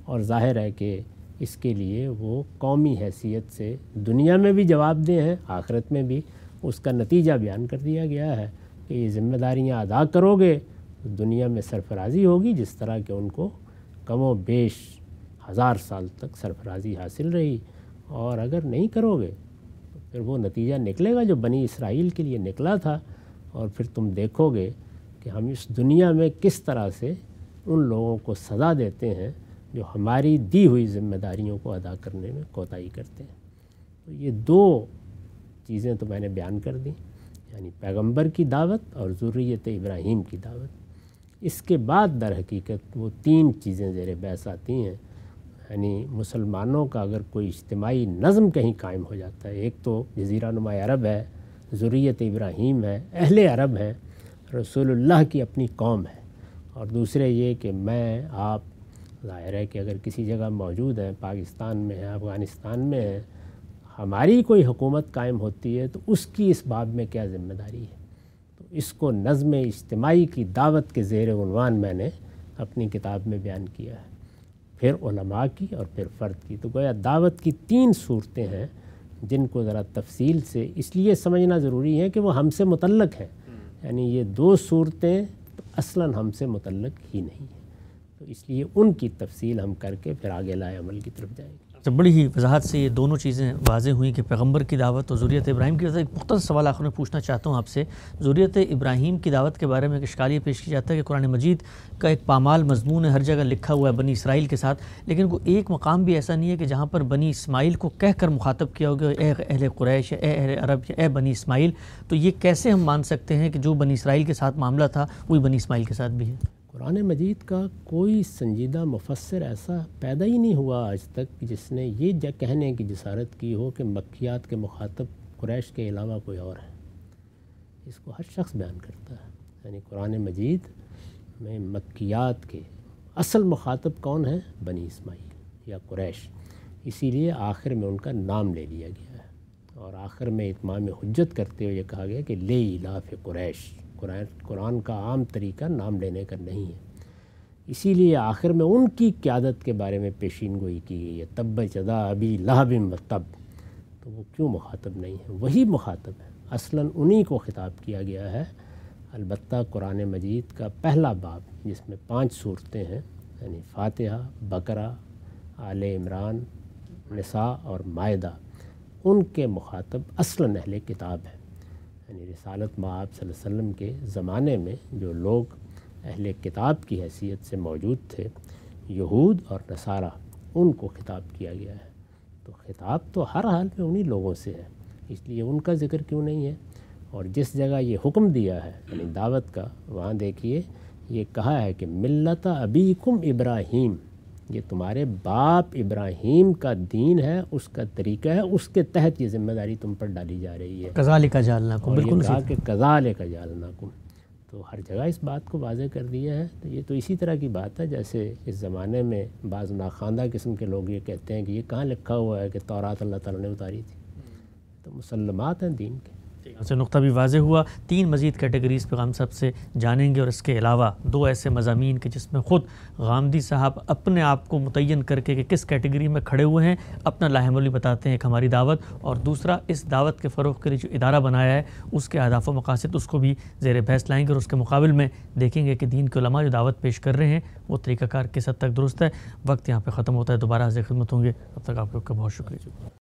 और जाहिर है कि इसके लिए वो कौमी हैसियत से दुनिया में भी जवाबदेह हैं आखिरत में भी उसका नतीजा बयान कर दिया गया है कि ये जिम्मेदारियाँ अदा करोगे दुनिया में सरफराजी होगी जिस तरह के उनको कमो बेश हज़ार साल तक सरफराजी हासिल रही और अगर नहीं करोगे तो फिर वो नतीजा निकलेगा जो बनी इसराइल के लिए निकला था और फिर तुम देखोगे कि हम इस दुनिया में किस तरह से उन लोगों को सज़ा देते हैं जो हमारी दी हुई जिम्मेदारियों को अदा करने में कोताही करते हैं तो ये दो चीज़ें तो मैंने बयान कर दी यानी पैगंबर की दावत और ज़रूरीत इब्राहिम की दावत इसके बाद दर हकीकत वो तीन चीज़ें ज़ेर बहस आती हैं यानी मुसलमानों का अगर कोई इज्तमाही नज़म कहीं कायम हो जाता है एक तो जजीरा नुमा अरब है जुरीत इब्राहीम है अहल अरब हैं रसोल्ला की अपनी कौम है और दूसरे ये कि मैं आप ज़ाहिर है कि अगर किसी जगह मौजूद हैं पाकिस्तान में हैं अफ़गानिस्तान में हैं हमारी कोई हुकूमत कायम होती है तो उसकी इस बाब में क्या ज़िम्मेदारी है इसको नज़म इज्तमाही की दावत के ज़ेरवान मैंने अपनी किताब में बयान किया है फिर उलमा की और फिर फ़र्द की तो गोया दावत की तीन सूरतें हैं जिनको ज़रा तफसील से इसलिए समझना ज़रूरी है कि वो हमसे मुतलक हैं यानी ये दो सूरतें तो असला हमसे मुतलक ही नहीं हैं तो इसलिए उनकी तफसील हम करके फिर आगे लाए अमल की तरफ जाएंगे तो बड़ी ही वजाहत से ये दोनों चीज़ें वाजें हुई कि पैगम्बर की दावत और जूरीत इब्राहिम की वजह एक मुख्तर सवाल आखिर में पूछना चाहता हूँ आपसे ज़रूरत इब्राहिम की दावत के बारे में एक शिकाल ये पेश किया जाता है कि कुरान मजीद का एक पामाल मजमून है हर जगह लिखा हुआ है बनी इसराइल के साथ लेकिन वो एक मकाम भी ऐसा नहीं है कि जहाँ पर बनी इसमाइल को कह कर मुखातब किया हो गया एहल क्रैश एहल अरब ए बनी इसमाइल तो ये कैसे हम मान सकते हैं कि जो बनी इसराइल के साथ मामला था वही बनी इसमाइल के साथ भी है कुरान मजीद का कोई संजीदा मुफसर ऐसा पैदा ही नहीं हुआ आज तक जिसने ये कहने की जसारत की हो कि मक्यात के मुखातब क्रैश के अलावा कोई और है इसको हर शख्स बयान करता है यानी कुरान मजीद में मक्यात के असल मुखातब कौन है बनी इसमाइल या क्रैश इसीलिए आखिर में उनका नाम ले लिया गया है और आखिर में इतमाम हजत करते हुए कहा गया कि ले इलाफ़ क्रैश कुरान कुरान का आम तरीका नाम लेने का नहीं है इसीलिए आखिर में उनकी क्यादत के बारे में पेशीन गोई की गई है तब जदा अभी लाबिन तब तो वो क्यों मुखातब नहीं है वही मुखातब है असला उन्हीं को ख़िताब किया गया है अलबत् कुरान मजीद का पहला बाब जिसमें पाँच सूरतें हैं यानी फातहा बकरा आल इमरान नसा और मायदा उनके मुखातब असल अहल किताब है यानी रसालत माँ वसल्लम के ज़माने में जो लोग अहल किताब की हैसियत से मौजूद थे यहूद और नसारा उनको खिताब किया गया है तो खिताब तो हर हाल में उन्हीं लोगों से है इसलिए उनका ज़िक्र क्यों नहीं है और जिस जगह ये हुक्म दिया है यानी दावत का वहाँ देखिए ये कहा है कि मिलत अबीकुम इब्राहीम ये तुम्हारे बाप इब्राहिम का दीन है उसका तरीका है उसके तहत ये जिम्मेदारी तुम पर डाली जा रही है कजाले का जालना को बिल्कुल कहा कि कजाले का जालना को तो हर जगह इस बात को वाजे कर दिया है तो ये तो इसी तरह की बात है जैसे इस ज़माने में बाज़ नाखानदा किस्म के लोग ये कहते हैं कि ये कहाँ लिखा हुआ है कि तौरात अल्लाह ताला ने उतारी थी तो मुसलमात हैं दीन के से नुकता भी वाज हुआ तीन मजीद कैटेगरीज़ पर हम साहब से जानेंगे और इसके अलावा दो ऐसे मजामी के जिसमें ख़ुद गांधी साहब अपने आप को मुतन करके कि किस कैटेगरी में खड़े हुए हैं अपना लाहमली बताते हैं एक हमारी दावत और दूसरा इस दावत के फ़रोग के लिए जो इदारा बनाया है उसके अहदाफ मकासद उसको भी जेर बहस लाएँगे और उसके मुकाबल में देखेंगे कि दीन के लमा जो दावत पेश कर रहे हैं वो तरीक़ाकार किस हद तक दुरुस्त है वक्त यहाँ पर ख़त्म होता है दोबारा हाजिर खिदमत होंगे अब तक आप लोग का बहुत शुक्रिया